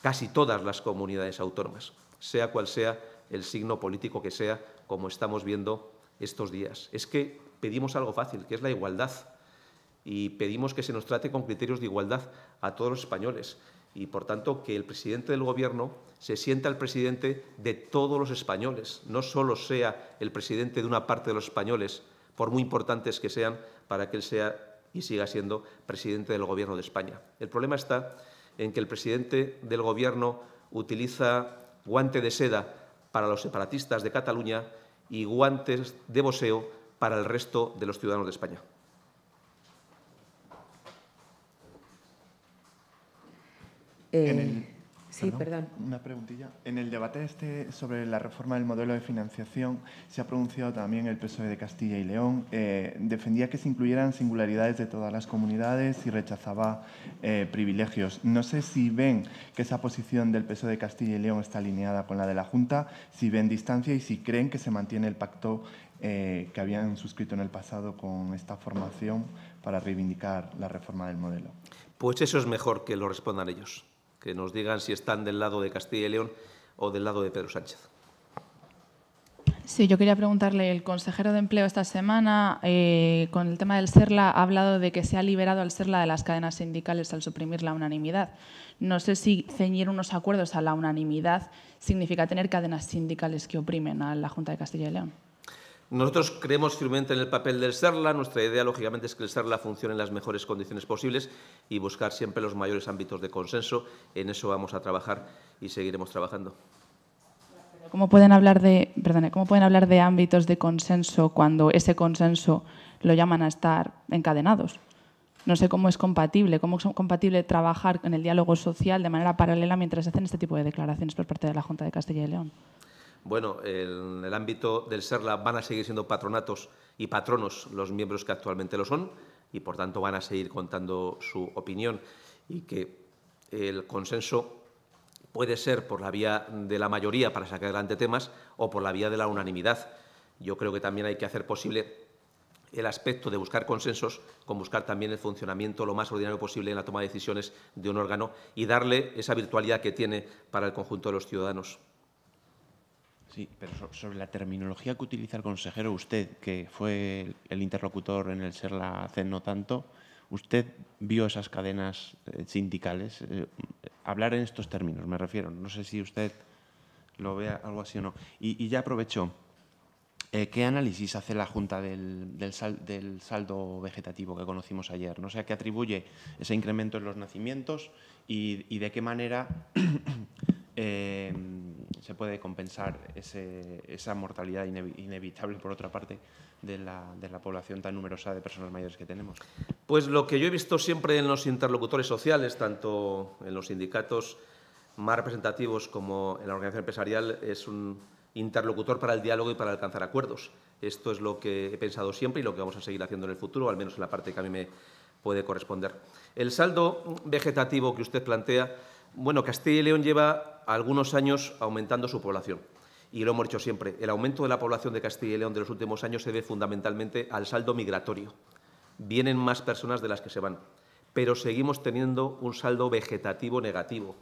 casi todas las comunidades autónomas, sea cual sea el signo político que sea, como estamos viendo estos días. Es que pedimos algo fácil, que es la igualdad, y pedimos que se nos trate con criterios de igualdad a todos los españoles, y por tanto que el presidente del Gobierno se sienta el presidente de todos los españoles, no solo sea el presidente de una parte de los españoles, por muy importantes que sean, para que él sea y siga siendo presidente del Gobierno de España. El problema está en que el presidente del Gobierno utiliza guante de seda para los separatistas de Cataluña y guantes de boseo para el resto de los ciudadanos de España. En, Sí, perdón, Una preguntilla. En el debate este sobre la reforma del modelo de financiación se ha pronunciado también el PSOE de Castilla y León. Eh, defendía que se incluyeran singularidades de todas las comunidades y rechazaba eh, privilegios. No sé si ven que esa posición del PSOE de Castilla y León está alineada con la de la Junta, si ven distancia y si creen que se mantiene el pacto eh, que habían suscrito en el pasado con esta formación para reivindicar la reforma del modelo. Pues eso es mejor que lo respondan ellos que nos digan si están del lado de Castilla y León o del lado de Pedro Sánchez. Sí, yo quería preguntarle, el consejero de empleo esta semana, eh, con el tema del SERLA, ha hablado de que se ha liberado al SERLA de las cadenas sindicales al suprimir la unanimidad. No sé si ceñir unos acuerdos a la unanimidad significa tener cadenas sindicales que oprimen a la Junta de Castilla y León. Nosotros creemos firmemente en el papel del SERLA. Nuestra idea, lógicamente, es que el SERLA funcione en las mejores condiciones posibles y buscar siempre los mayores ámbitos de consenso. En eso vamos a trabajar y seguiremos trabajando. ¿Cómo pueden hablar de, ¿cómo pueden hablar de ámbitos de consenso cuando ese consenso lo llaman a estar encadenados? No sé cómo es compatible, cómo es compatible trabajar en el diálogo social de manera paralela mientras hacen este tipo de declaraciones por parte de la Junta de Castilla y León. Bueno, en el ámbito del SERLA van a seguir siendo patronatos y patronos los miembros que actualmente lo son y, por tanto, van a seguir contando su opinión y que el consenso puede ser por la vía de la mayoría para sacar adelante temas o por la vía de la unanimidad. Yo creo que también hay que hacer posible el aspecto de buscar consensos con buscar también el funcionamiento lo más ordinario posible en la toma de decisiones de un órgano y darle esa virtualidad que tiene para el conjunto de los ciudadanos. Sí, pero sobre la terminología que utiliza el consejero, usted, que fue el interlocutor en el la hace no tanto, ¿usted vio esas cadenas eh, sindicales? Eh, hablar en estos términos, me refiero. No sé si usted lo vea algo así o no. Y, ya aprovecho, eh, ¿qué análisis hace la Junta del, del, saldo vegetativo que conocimos ayer? ¿No? sé sea, ¿qué atribuye ese incremento en los nacimientos y de qué manera eh, se puede compensar esa mortalidad inevitable, por otra parte, de la, de la, población tan numerosa de personas mayores que tenemos? Pues lo que yo he visto siempre en los interlocutores sociales, tanto en los sindicatos más representativos como en la organización empresarial, es un interlocutor para el diálogo y para alcanzar acuerdos. Esto es lo que he pensado siempre y lo que vamos a seguir haciendo en el futuro, al menos en la parte que a mí me puede corresponder. El saldo vegetativo que usted plantea bueno, Castilla y León lleva algunos años aumentando su población. Y lo hemos dicho siempre, el aumento de la población de Castilla y León de los últimos años se debe fundamentalmente al saldo migratorio. Vienen más personas de las que se van, pero seguimos teniendo un saldo vegetativo negativo.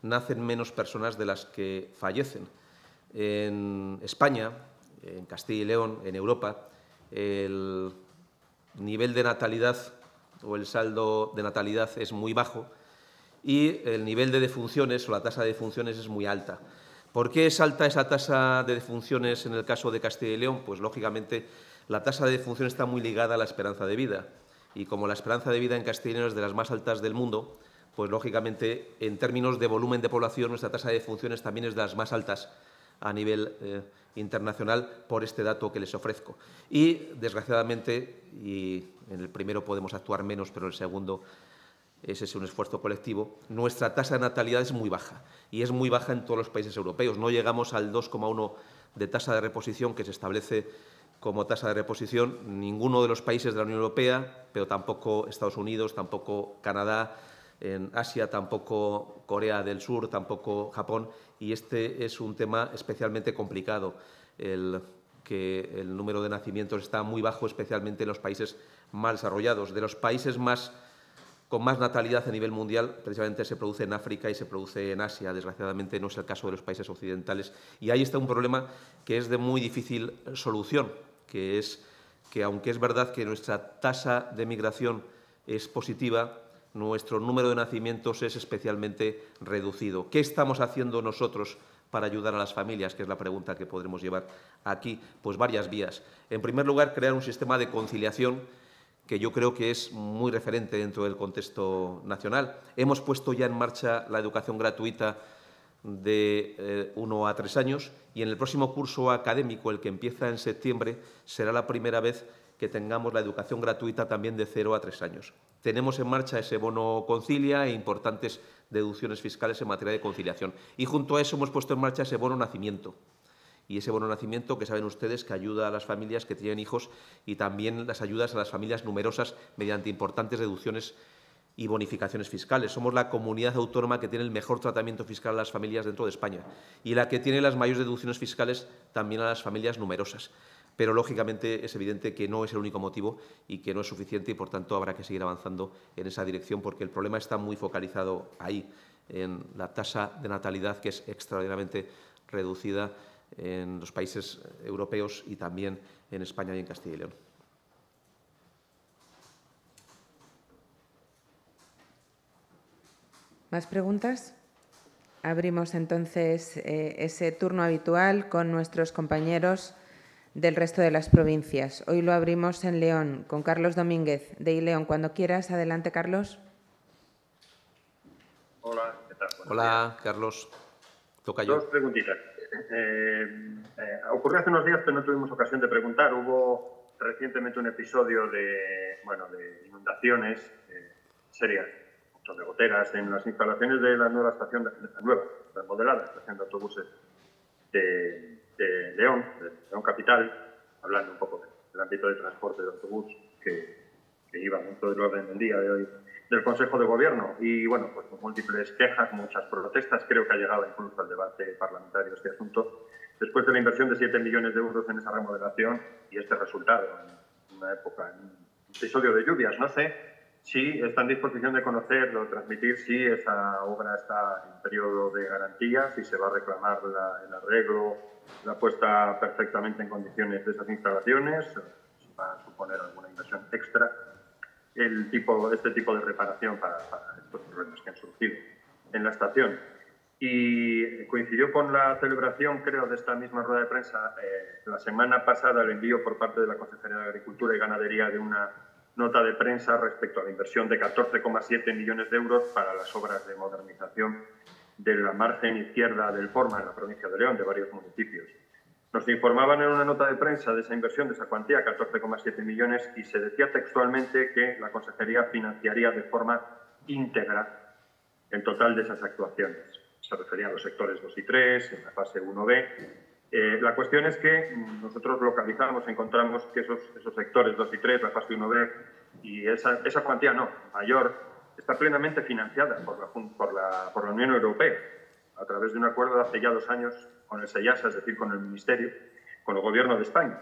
Nacen menos personas de las que fallecen. En España, en Castilla y León, en Europa, el nivel de natalidad o el saldo de natalidad es muy bajo y el nivel de defunciones o la tasa de defunciones es muy alta. ¿Por qué es alta esa tasa de defunciones en el caso de Castilla y León? Pues lógicamente la tasa de defunciones está muy ligada a la esperanza de vida. Y como la esperanza de vida en Castilla y León es de las más altas del mundo, pues lógicamente en términos de volumen de población nuestra tasa de defunciones también es de las más altas a nivel eh, internacional por este dato que les ofrezco. Y desgraciadamente, y en el primero podemos actuar menos, pero en el segundo ese es un esfuerzo colectivo, nuestra tasa de natalidad es muy baja y es muy baja en todos los países europeos. No llegamos al 2,1 de tasa de reposición que se establece como tasa de reposición ninguno de los países de la Unión Europea, pero tampoco Estados Unidos, tampoco Canadá, en Asia, tampoco Corea del Sur, tampoco Japón. Y este es un tema especialmente complicado, el que el número de nacimientos está muy bajo, especialmente en los países más desarrollados. De los países más con más natalidad a nivel mundial precisamente se produce en África y se produce en Asia. Desgraciadamente no es el caso de los países occidentales. Y ahí está un problema que es de muy difícil solución, que es que aunque es verdad que nuestra tasa de migración es positiva, nuestro número de nacimientos es especialmente reducido. ¿Qué estamos haciendo nosotros para ayudar a las familias, que es la pregunta que podremos llevar aquí? Pues varias vías. En primer lugar, crear un sistema de conciliación que yo creo que es muy referente dentro del contexto nacional. Hemos puesto ya en marcha la educación gratuita de 1 eh, a tres años y en el próximo curso académico, el que empieza en septiembre, será la primera vez que tengamos la educación gratuita también de cero a tres años. Tenemos en marcha ese bono concilia e importantes deducciones fiscales en materia de conciliación. Y junto a eso hemos puesto en marcha ese bono nacimiento, y ese bono nacimiento que saben ustedes que ayuda a las familias que tienen hijos y también las ayudas a las familias numerosas mediante importantes deducciones y bonificaciones fiscales. Somos la comunidad autónoma que tiene el mejor tratamiento fiscal a las familias dentro de España y la que tiene las mayores deducciones fiscales también a las familias numerosas. Pero, lógicamente, es evidente que no es el único motivo y que no es suficiente y, por tanto, habrá que seguir avanzando en esa dirección porque el problema está muy focalizado ahí, en la tasa de natalidad que es extraordinariamente reducida en los países europeos y también en España y en Castilla y León. ¿Más preguntas? Abrimos entonces eh, ese turno habitual con nuestros compañeros del resto de las provincias. Hoy lo abrimos en León con Carlos Domínguez de Ileón. Cuando quieras, adelante, Carlos. Hola, ¿qué tal? Hola, Carlos. Toca yo. Dos preguntitas. Eh, eh, ocurrió hace unos días, pero no tuvimos ocasión de preguntar. Hubo recientemente un episodio de, bueno, de inundaciones eh, serias, de goteras, en las instalaciones de la nueva estación, de, la nueva, remodelada estación de autobuses de, León, de León Capital, hablando un poco del ámbito de transporte de autobús que, que iba dentro del orden del día de hoy del Consejo de Gobierno. Y bueno, pues múltiples quejas, muchas protestas, creo que ha llegado incluso al debate parlamentario este asunto, después de la inversión de 7 millones de euros en esa remodelación y este resultado en una época, en un episodio de lluvias, no sé si está en disposición de conocerlo, transmitir si esa obra está en periodo de garantía, si se va a reclamar el arreglo, la puesta perfectamente en condiciones de esas instalaciones, si va a suponer alguna inversión extra este tipo de reparación para, estos problemas que han surgido en la estación. Y coincidió con la celebración, creo, de esta misma rueda de prensa eh, la semana pasada el envío por parte de la Consejería de Agricultura y Ganadería de una nota de prensa respecto a la inversión de 14,7 millones de euros para las obras de modernización de la margen izquierda del Forma en la provincia de León, de varios municipios. Nos informaban en una nota de prensa de esa inversión, de esa cuantía, 14,7 millones, y se decía textualmente que la Consejería financiaría de forma íntegra el total de esas actuaciones. Se refería a los sectores 2 y 3, en la fase 1B. Eh, la cuestión es que nosotros localizamos, encontramos que esos, sectores 2 y 3, la fase 1B, y esa, cuantía no, mayor, está plenamente financiada por por la Unión Europea a través de un acuerdo de hace ya dos años con el SEIASA, es decir, con el Ministerio, con el Gobierno de España.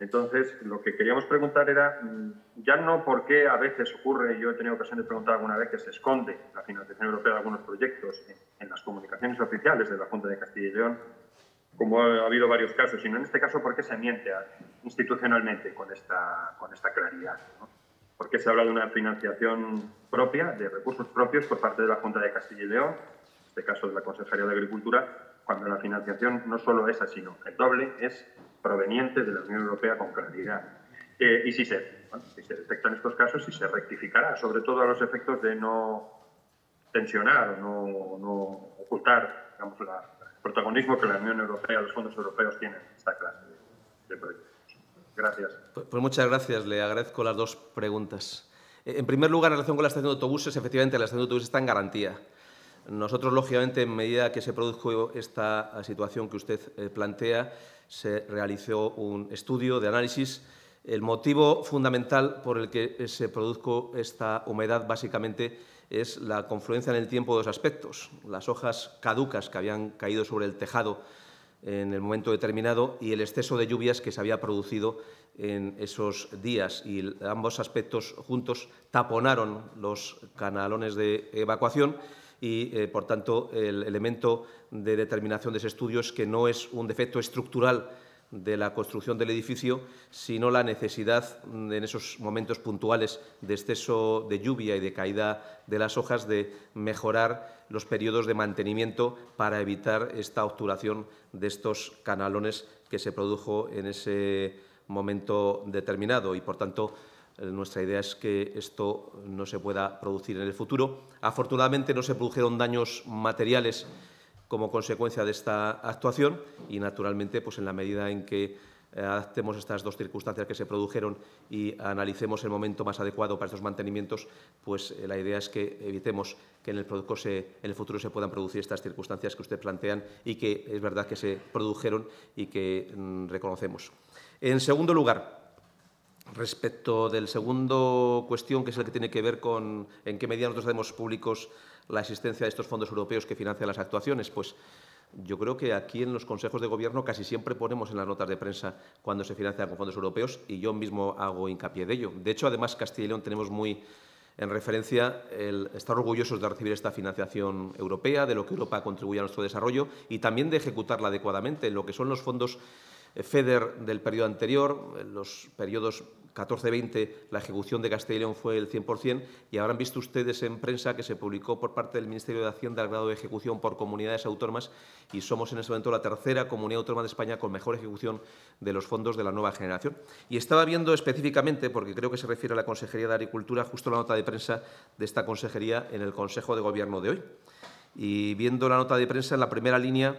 Entonces, lo que queríamos preguntar era, mm, ya no por qué a veces ocurre, yo he tenido ocasión de preguntar alguna vez que se esconde la financiación europea de algunos proyectos en, las comunicaciones oficiales de la Junta de Castilla y León, como ha, habido varios casos, sino en este caso por qué se miente institucionalmente con esta, con esta claridad. ¿Por qué se habla de una financiación propia, de recursos propios por parte de la Junta de Castilla y León este caso de la Consejería de Agricultura, cuando la financiación no solo es esa, sino el doble, es proveniente de la Unión Europea con claridad. Eh, y si se, detectan estos casos, y se rectificará, sobre todo a los efectos de no tensionar o no, ocultar el protagonismo que la Unión Europea, los fondos europeos tienen en esta clase de, proyectos. Gracias. Pues, pues muchas gracias, le agradezco las dos preguntas. Eh, en primer lugar, en relación con la estación de autobuses, efectivamente la estación de autobuses está en garantía. Nosotros, lógicamente, en medida que se produjo esta situación que usted eh, plantea, se realizó un estudio de análisis. El motivo fundamental por el que eh, se produjo esta humedad, básicamente, es la confluencia en el tiempo de dos aspectos. Las hojas caducas que habían caído sobre el tejado en el momento determinado y el exceso de lluvias que se había producido en esos días. Y ambos aspectos juntos taponaron los canalones de evacuación y, eh, por tanto, el elemento de determinación de ese estudio es que no es un defecto estructural de la construcción del edificio, sino la necesidad mm, en esos momentos puntuales de exceso de lluvia y de caída de las hojas de mejorar los periodos de mantenimiento para evitar esta obturación de estos canalones que se produjo en ese momento determinado y, por tanto, eh, nuestra idea es que esto no se pueda producir en el futuro. Afortunadamente no se produjeron daños materiales como consecuencia de esta actuación y, naturalmente, pues en la medida en que eh, adaptemos estas dos circunstancias que se produjeron y analicemos el momento más adecuado para estos mantenimientos, pues eh, la idea es que evitemos que en el, futuro se puedan producir estas circunstancias que usted plantean y que es verdad que se produjeron y que mm, reconocemos. En segundo lugar, Respecto del segundo cuestión, que es el que tiene que ver con en qué medida nosotros hacemos públicos la existencia de estos fondos europeos que financian las actuaciones, pues yo creo que aquí en los consejos de gobierno casi siempre ponemos en las notas de prensa cuando se financian con fondos europeos y yo mismo hago hincapié de ello. De hecho, además, Castilla y León tenemos muy en referencia el estar orgullosos de recibir esta financiación europea, de lo que Europa contribuye a nuestro desarrollo y también de ejecutarla adecuadamente, en lo que son los fondos eh, FEDER del periodo anterior, en eh, los periodos 14-20 la ejecución de Castellón y León fue el 100% y habrán visto ustedes en prensa que se publicó por parte del Ministerio de Hacienda el grado de ejecución por comunidades autónomas y somos en este momento la tercera comunidad autónoma de España con mejor ejecución de los fondos de la nueva generación. Y estaba viendo específicamente, porque creo que se refiere a la Consejería de Agricultura, justo la nota de prensa de esta consejería en el Consejo de Gobierno de hoy. Y viendo la nota de prensa en la primera línea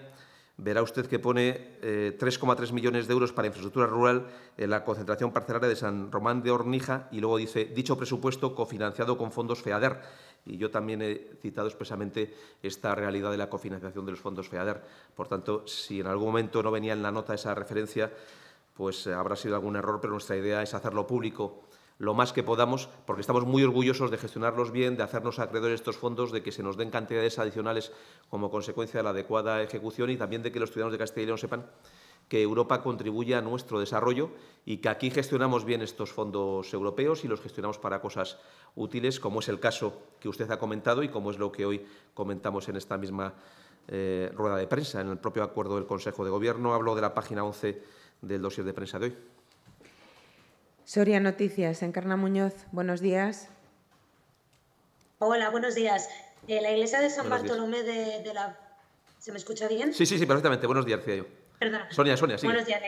verá usted que pone 3,3 eh, millones de euros para infraestructura rural en la concentración parcelaria de San Román de Ornija y luego dice dicho presupuesto cofinanciado con fondos FEADER. Y yo también he citado expresamente esta realidad de la cofinanciación de los fondos FEADER. Por tanto, si en algún momento no venía en la nota esa referencia, pues habrá sido algún error, pero nuestra idea es hacerlo público lo más que podamos, porque estamos muy orgullosos de gestionarlos bien, de hacernos acreedores estos fondos, de que se nos den cantidades adicionales como consecuencia de la adecuada ejecución y también de que los ciudadanos de Castilla y León sepan que Europa contribuye a nuestro desarrollo y que aquí gestionamos bien estos fondos europeos y los gestionamos para cosas útiles, como es el caso que usted ha comentado y como es lo que hoy comentamos en esta misma eh, rueda de prensa, en el propio acuerdo del Consejo de Gobierno. Hablo de la página 11 del dossier de prensa de hoy. Soria Noticias, Encarna Muñoz, buenos días. Hola, buenos días. Eh, la iglesia de San Bartolomé de, la... ¿Se me escucha bien? Sí, sí, sí, perfectamente. Buenos días, decía Perdona. Sonia, Sonia, sí. Buenos días,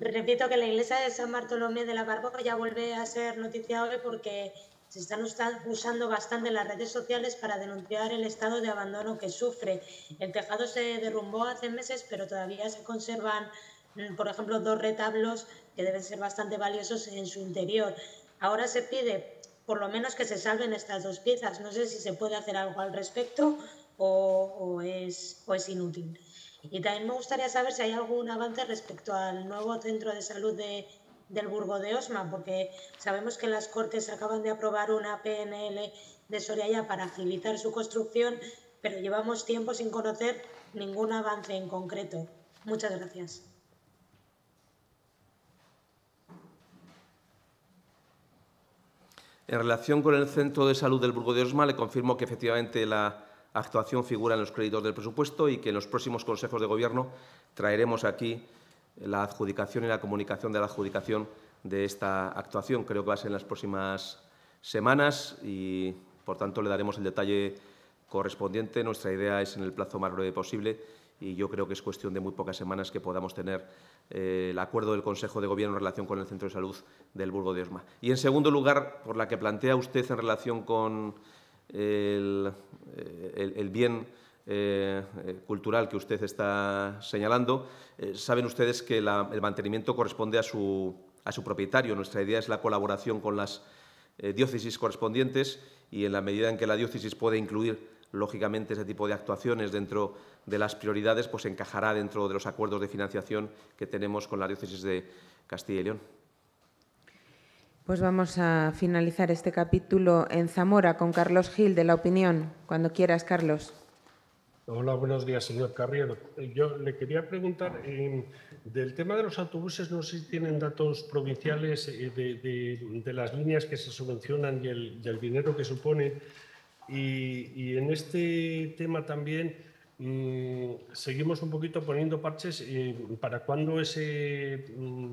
Repito que la iglesia de San Bartolomé de la Bárbara ya vuelve a ser noticia hoy porque se están usando bastante las redes sociales para denunciar el estado de abandono que sufre. El tejado se derrumbó hace meses, pero todavía se conservan, mm, por ejemplo, dos retablos que deben ser bastante valiosos en su interior. Ahora se pide por lo menos que se salven estas dos piezas. No sé si se puede hacer algo al respecto o, es, inútil. Y también me gustaría saber si hay algún avance respecto al nuevo centro de salud de, del Burgo de Osma, porque sabemos que las Cortes acaban de aprobar una PNL de Soriaya para agilizar su construcción, pero llevamos tiempo sin conocer ningún avance en concreto. Muchas gracias. En relación con el Centro de Salud del Burgo de Osma, le confirmo que efectivamente la actuación figura en los créditos del presupuesto y que en los próximos consejos de Gobierno traeremos aquí la adjudicación y la comunicación de la adjudicación de esta actuación. Creo que va a ser en las próximas semanas y, por tanto, le daremos el detalle correspondiente. Nuestra idea es, en el plazo más breve posible, y yo creo que es cuestión de muy pocas semanas que podamos tener eh, el acuerdo del Consejo de Gobierno en relación con el Centro de Salud del Burgo de Osma. Y en segundo lugar, por la que plantea usted en relación con el, eh, bien eh, cultural que usted está señalando, saben ustedes que el mantenimiento corresponde a su, a su propietario. Nuestra idea es la colaboración con las diócesis correspondientes y en la medida en que la diócesis puede incluir lógicamente ese tipo de actuaciones dentro de las prioridades pues encajará dentro de los acuerdos de financiación que tenemos con la diócesis de Castilla y León. Pues vamos a finalizar este capítulo en Zamora con Carlos Gil de la Opinión. Cuando quieras, Carlos. Hola, buenos días, señor Carriero. Eh, yo le quería preguntar em, del tema de los autobuses, no sé si tienen datos provinciales eh, de, las líneas que se subvencionan y el, y el dinero que supone y, en este tema también mm, seguimos un poquito poniendo parches para cuando ese mm,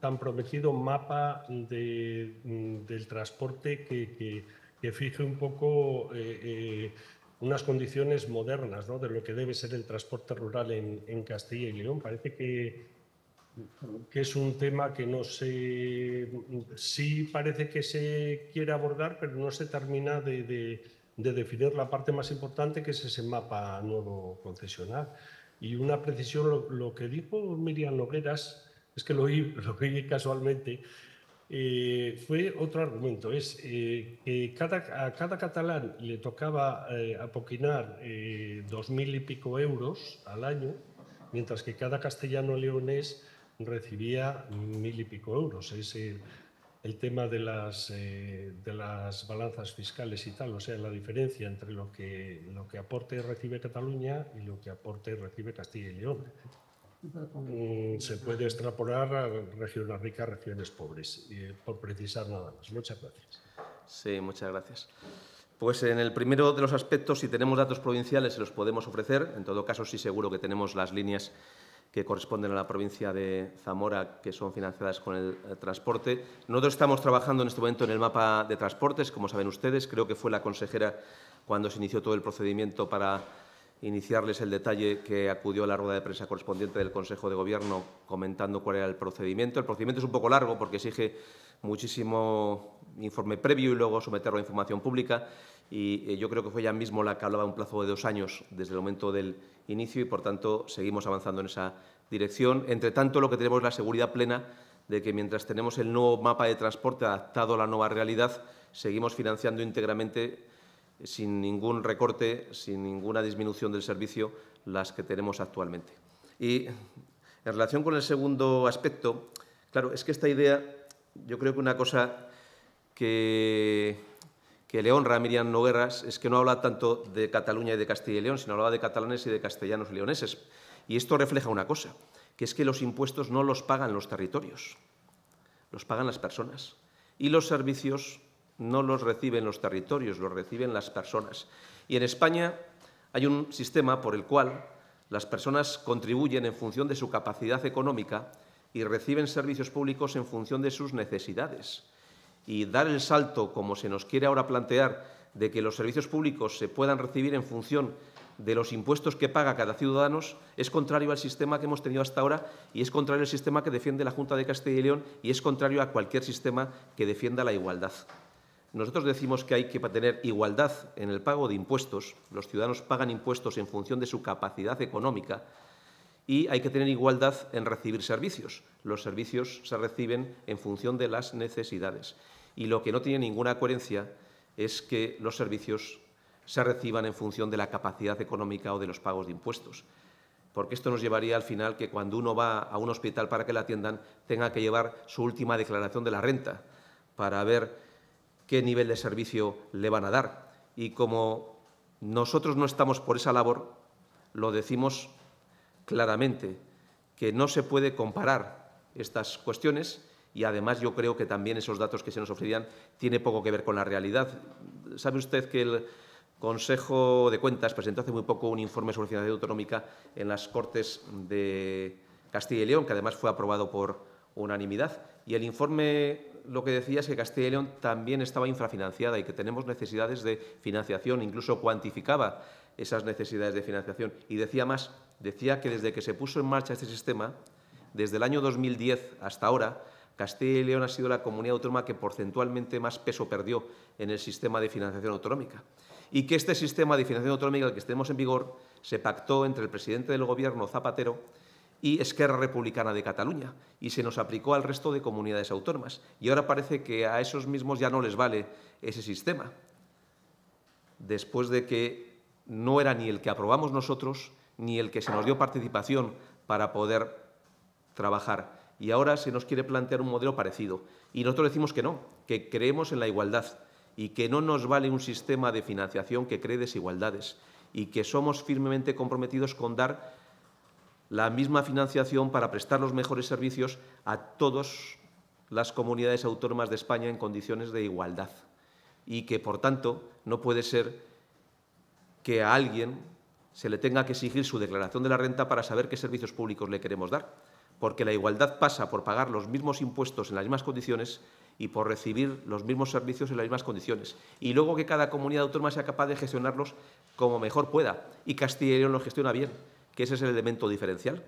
tan prometido mapa mm, del transporte que, fije un poco eh, eh, unas condiciones modernas de lo que debe ser el transporte rural en, Castilla y León. Parece que, que es un tema que no se... Sí parece que se quiere abordar, pero no se termina de de definir la parte más importante que es ese mapa nuevo concesional. Y una precisión, lo, que dijo Miriam Nogueras, es que lo oí, lo casualmente, eh, fue otro argumento, es eh, que cada, a cada catalán le tocaba eh, apoquinar dos mil y pico euros al año, mientras que cada castellano leonés recibía mil y pico euros el tema de las, eh, de las balanzas fiscales y tal, o sea, la diferencia entre lo que, lo que aporte y recibe Cataluña y lo que aporte y recibe Castilla y León. Mm, se puede extrapolar a regiones ricas, regiones pobres, eh, por precisar nada más. Muchas gracias. Sí, muchas gracias. Pues en el primero de los aspectos, si tenemos datos provinciales, se los podemos ofrecer. En todo caso, sí seguro que tenemos las líneas que corresponden a la provincia de Zamora, que son financiadas con el eh, transporte. Nosotros estamos trabajando en este momento en el mapa de transportes, como saben ustedes. Creo que fue la consejera cuando se inició todo el procedimiento para iniciarles el detalle que acudió a la rueda de prensa correspondiente del Consejo de Gobierno comentando cuál era el procedimiento. El procedimiento es un poco largo porque exige muchísimo informe previo y luego someterlo a información pública y eh, yo creo que fue ella mismo la que hablaba de un plazo de dos años desde el momento del inicio y, por tanto, seguimos avanzando en esa dirección. Entre tanto, lo que tenemos es la seguridad plena de que mientras tenemos el nuevo mapa de transporte adaptado a la nueva realidad, seguimos financiando íntegramente, sin ningún recorte, sin ninguna disminución del servicio, las que tenemos actualmente. Y en relación con el segundo aspecto, claro, es que esta idea, yo creo que una cosa que que le honra a Miriam Noguerras es que no habla tanto de Cataluña y de Castilla y León, sino habla de catalanes y de castellanos leoneses. Y esto refleja una cosa, que es que los impuestos no los pagan los territorios, los pagan las personas. Y los servicios no los reciben los territorios, los reciben las personas. Y en España hay un sistema por el cual las personas contribuyen en función de su capacidad económica y reciben servicios públicos en función de sus necesidades y dar el salto, como se nos quiere ahora plantear, de que los servicios públicos se puedan recibir en función de los impuestos que paga cada ciudadano es contrario al sistema que hemos tenido hasta ahora y es contrario al sistema que defiende la Junta de Castilla y León y es contrario a cualquier sistema que defienda la igualdad. Nosotros decimos que hay que tener igualdad en el pago de impuestos. Los ciudadanos pagan impuestos en función de su capacidad económica y hay que tener igualdad en recibir servicios. Los servicios se reciben en función de las necesidades. Y lo que no tiene ninguna coherencia es que los servicios se reciban en función de la capacidad económica o de los pagos de impuestos. Porque esto nos llevaría al final que cuando uno va a un hospital para que le atiendan, tenga que llevar su última declaración de la renta para ver qué nivel de servicio le van a dar. Y como nosotros no estamos por esa labor, lo decimos claramente que no se puede comparar estas cuestiones y además yo creo que también esos datos que se nos ofrecían tiene poco que ver con la realidad. ¿Sabe usted que el Consejo de Cuentas presentó hace muy poco un informe sobre financiación autonómica en las Cortes de Castilla y León, que además fue aprobado por unanimidad? Y el informe lo que decía es que Castilla y León también estaba infrafinanciada y que tenemos necesidades de financiación, incluso cuantificaba esas necesidades de financiación. Y decía más, decía que desde que se puso en marcha este sistema, desde el año 2010 hasta ahora, Castilla y León ha sido la comunidad autónoma que porcentualmente más peso perdió en el sistema de financiación autonómica. Y que este sistema de financiación autonómica, el que tenemos en vigor, se pactó entre el presidente del Gobierno, Zapatero, y Esquerra Republicana de Cataluña, y se nos aplicó al resto de comunidades autónomas. Y ahora parece que a esos mismos ya no les vale ese sistema, después de que no era ni el que aprobamos nosotros, ni el que se nos dio participación para poder trabajar. Y ahora se nos quiere plantear un modelo parecido. Y nosotros decimos que no, que creemos en la igualdad y que no nos vale un sistema de financiación que cree desigualdades y que somos firmemente comprometidos con dar la misma financiación para prestar los mejores servicios a todas las comunidades autónomas de España en condiciones de igualdad y que, por tanto, no puede ser que a alguien se le tenga que exigir su declaración de la renta para saber qué servicios públicos le queremos dar, porque la igualdad pasa por pagar los mismos impuestos en las mismas condiciones y por recibir los mismos servicios en las mismas condiciones. Y luego que cada comunidad autónoma sea capaz de gestionarlos como mejor pueda. Y Castilla lo gestiona bien, que ese es el elemento diferencial.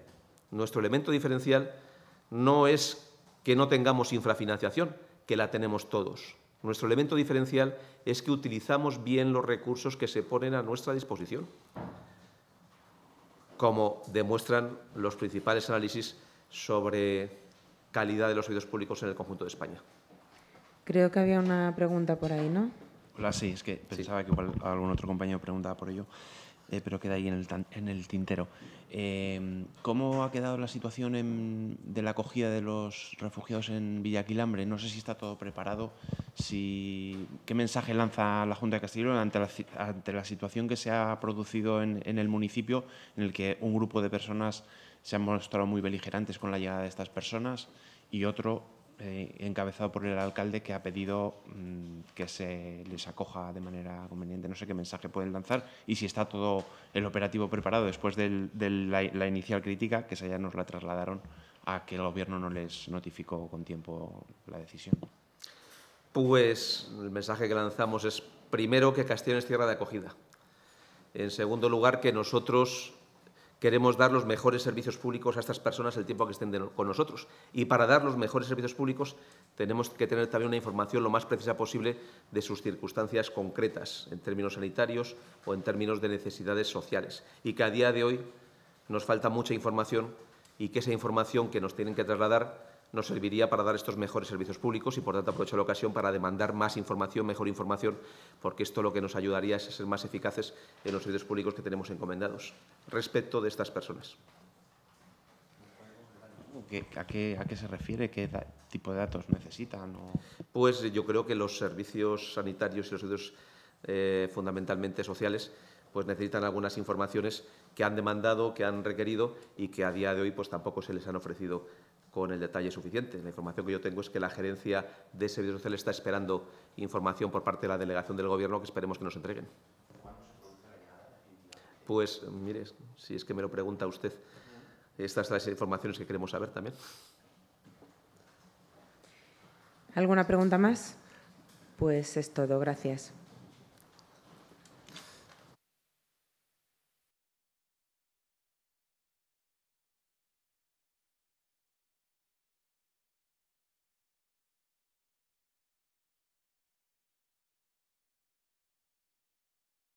Nuestro elemento diferencial no es que no tengamos infrafinanciación, que la tenemos todos. Nuestro elemento diferencial es que utilizamos bien los recursos que se ponen a nuestra disposición como demuestran los principales análisis sobre calidad de los servicios públicos en el conjunto de España. Creo que había una pregunta por ahí, ¿no? Hola, sí, es que pensaba que algún otro compañero preguntaba por ello. Eh, pero queda ahí en el, tintero. Em, ¿Cómo ha quedado la situación de la acogida de los refugiados en Villaquilambre? No sé si está todo preparado. ¿Qué mensaje lanza la Junta de Castellón ante la, situación que se ha producido en, en el municipio, en el que un grupo de personas se han mostrado muy beligerantes con la llegada de estas personas y otro eh, encabezado por el alcalde que ha pedido mm, que se les acoja de manera conveniente. No sé qué mensaje pueden lanzar y si está todo el operativo preparado después de la, inicial crítica, que se ya nos la trasladaron a que el Gobierno no les notificó con tiempo la decisión. Pues el mensaje que lanzamos es, primero, que Castellón es tierra de acogida. En segundo lugar, que nosotros queremos dar los mejores servicios públicos a estas personas el tiempo que estén con nosotros. Y para dar los mejores servicios públicos tenemos que tener también una información lo más precisa posible de sus circunstancias concretas, en términos sanitarios o en términos de necesidades sociales. Y que a día de hoy nos falta mucha información y que esa información que nos tienen que trasladar nos serviría para dar estos mejores servicios públicos y, por tanto, aprovecho la ocasión para demandar más información, mejor información, porque esto lo que nos ayudaría es a ser más eficaces en los servicios públicos que tenemos encomendados respecto de estas personas. ¿A qué, se refiere? ¿Qué tipo de datos necesitan? Pues eh, yo creo que los servicios sanitarios y los servicios eh, fundamentalmente sociales pues necesitan algunas informaciones que han demandado, que han requerido y que a día de hoy pues tampoco se les han ofrecido con el detalle suficiente. La información que yo tengo es que la gerencia de Servicios Sociales está esperando información por parte de la delegación del Gobierno que esperemos que nos entreguen. Pues, mire, si es que me lo pregunta usted, estas son las informaciones que queremos saber también. ¿Alguna pregunta más? Pues es todo. Gracias.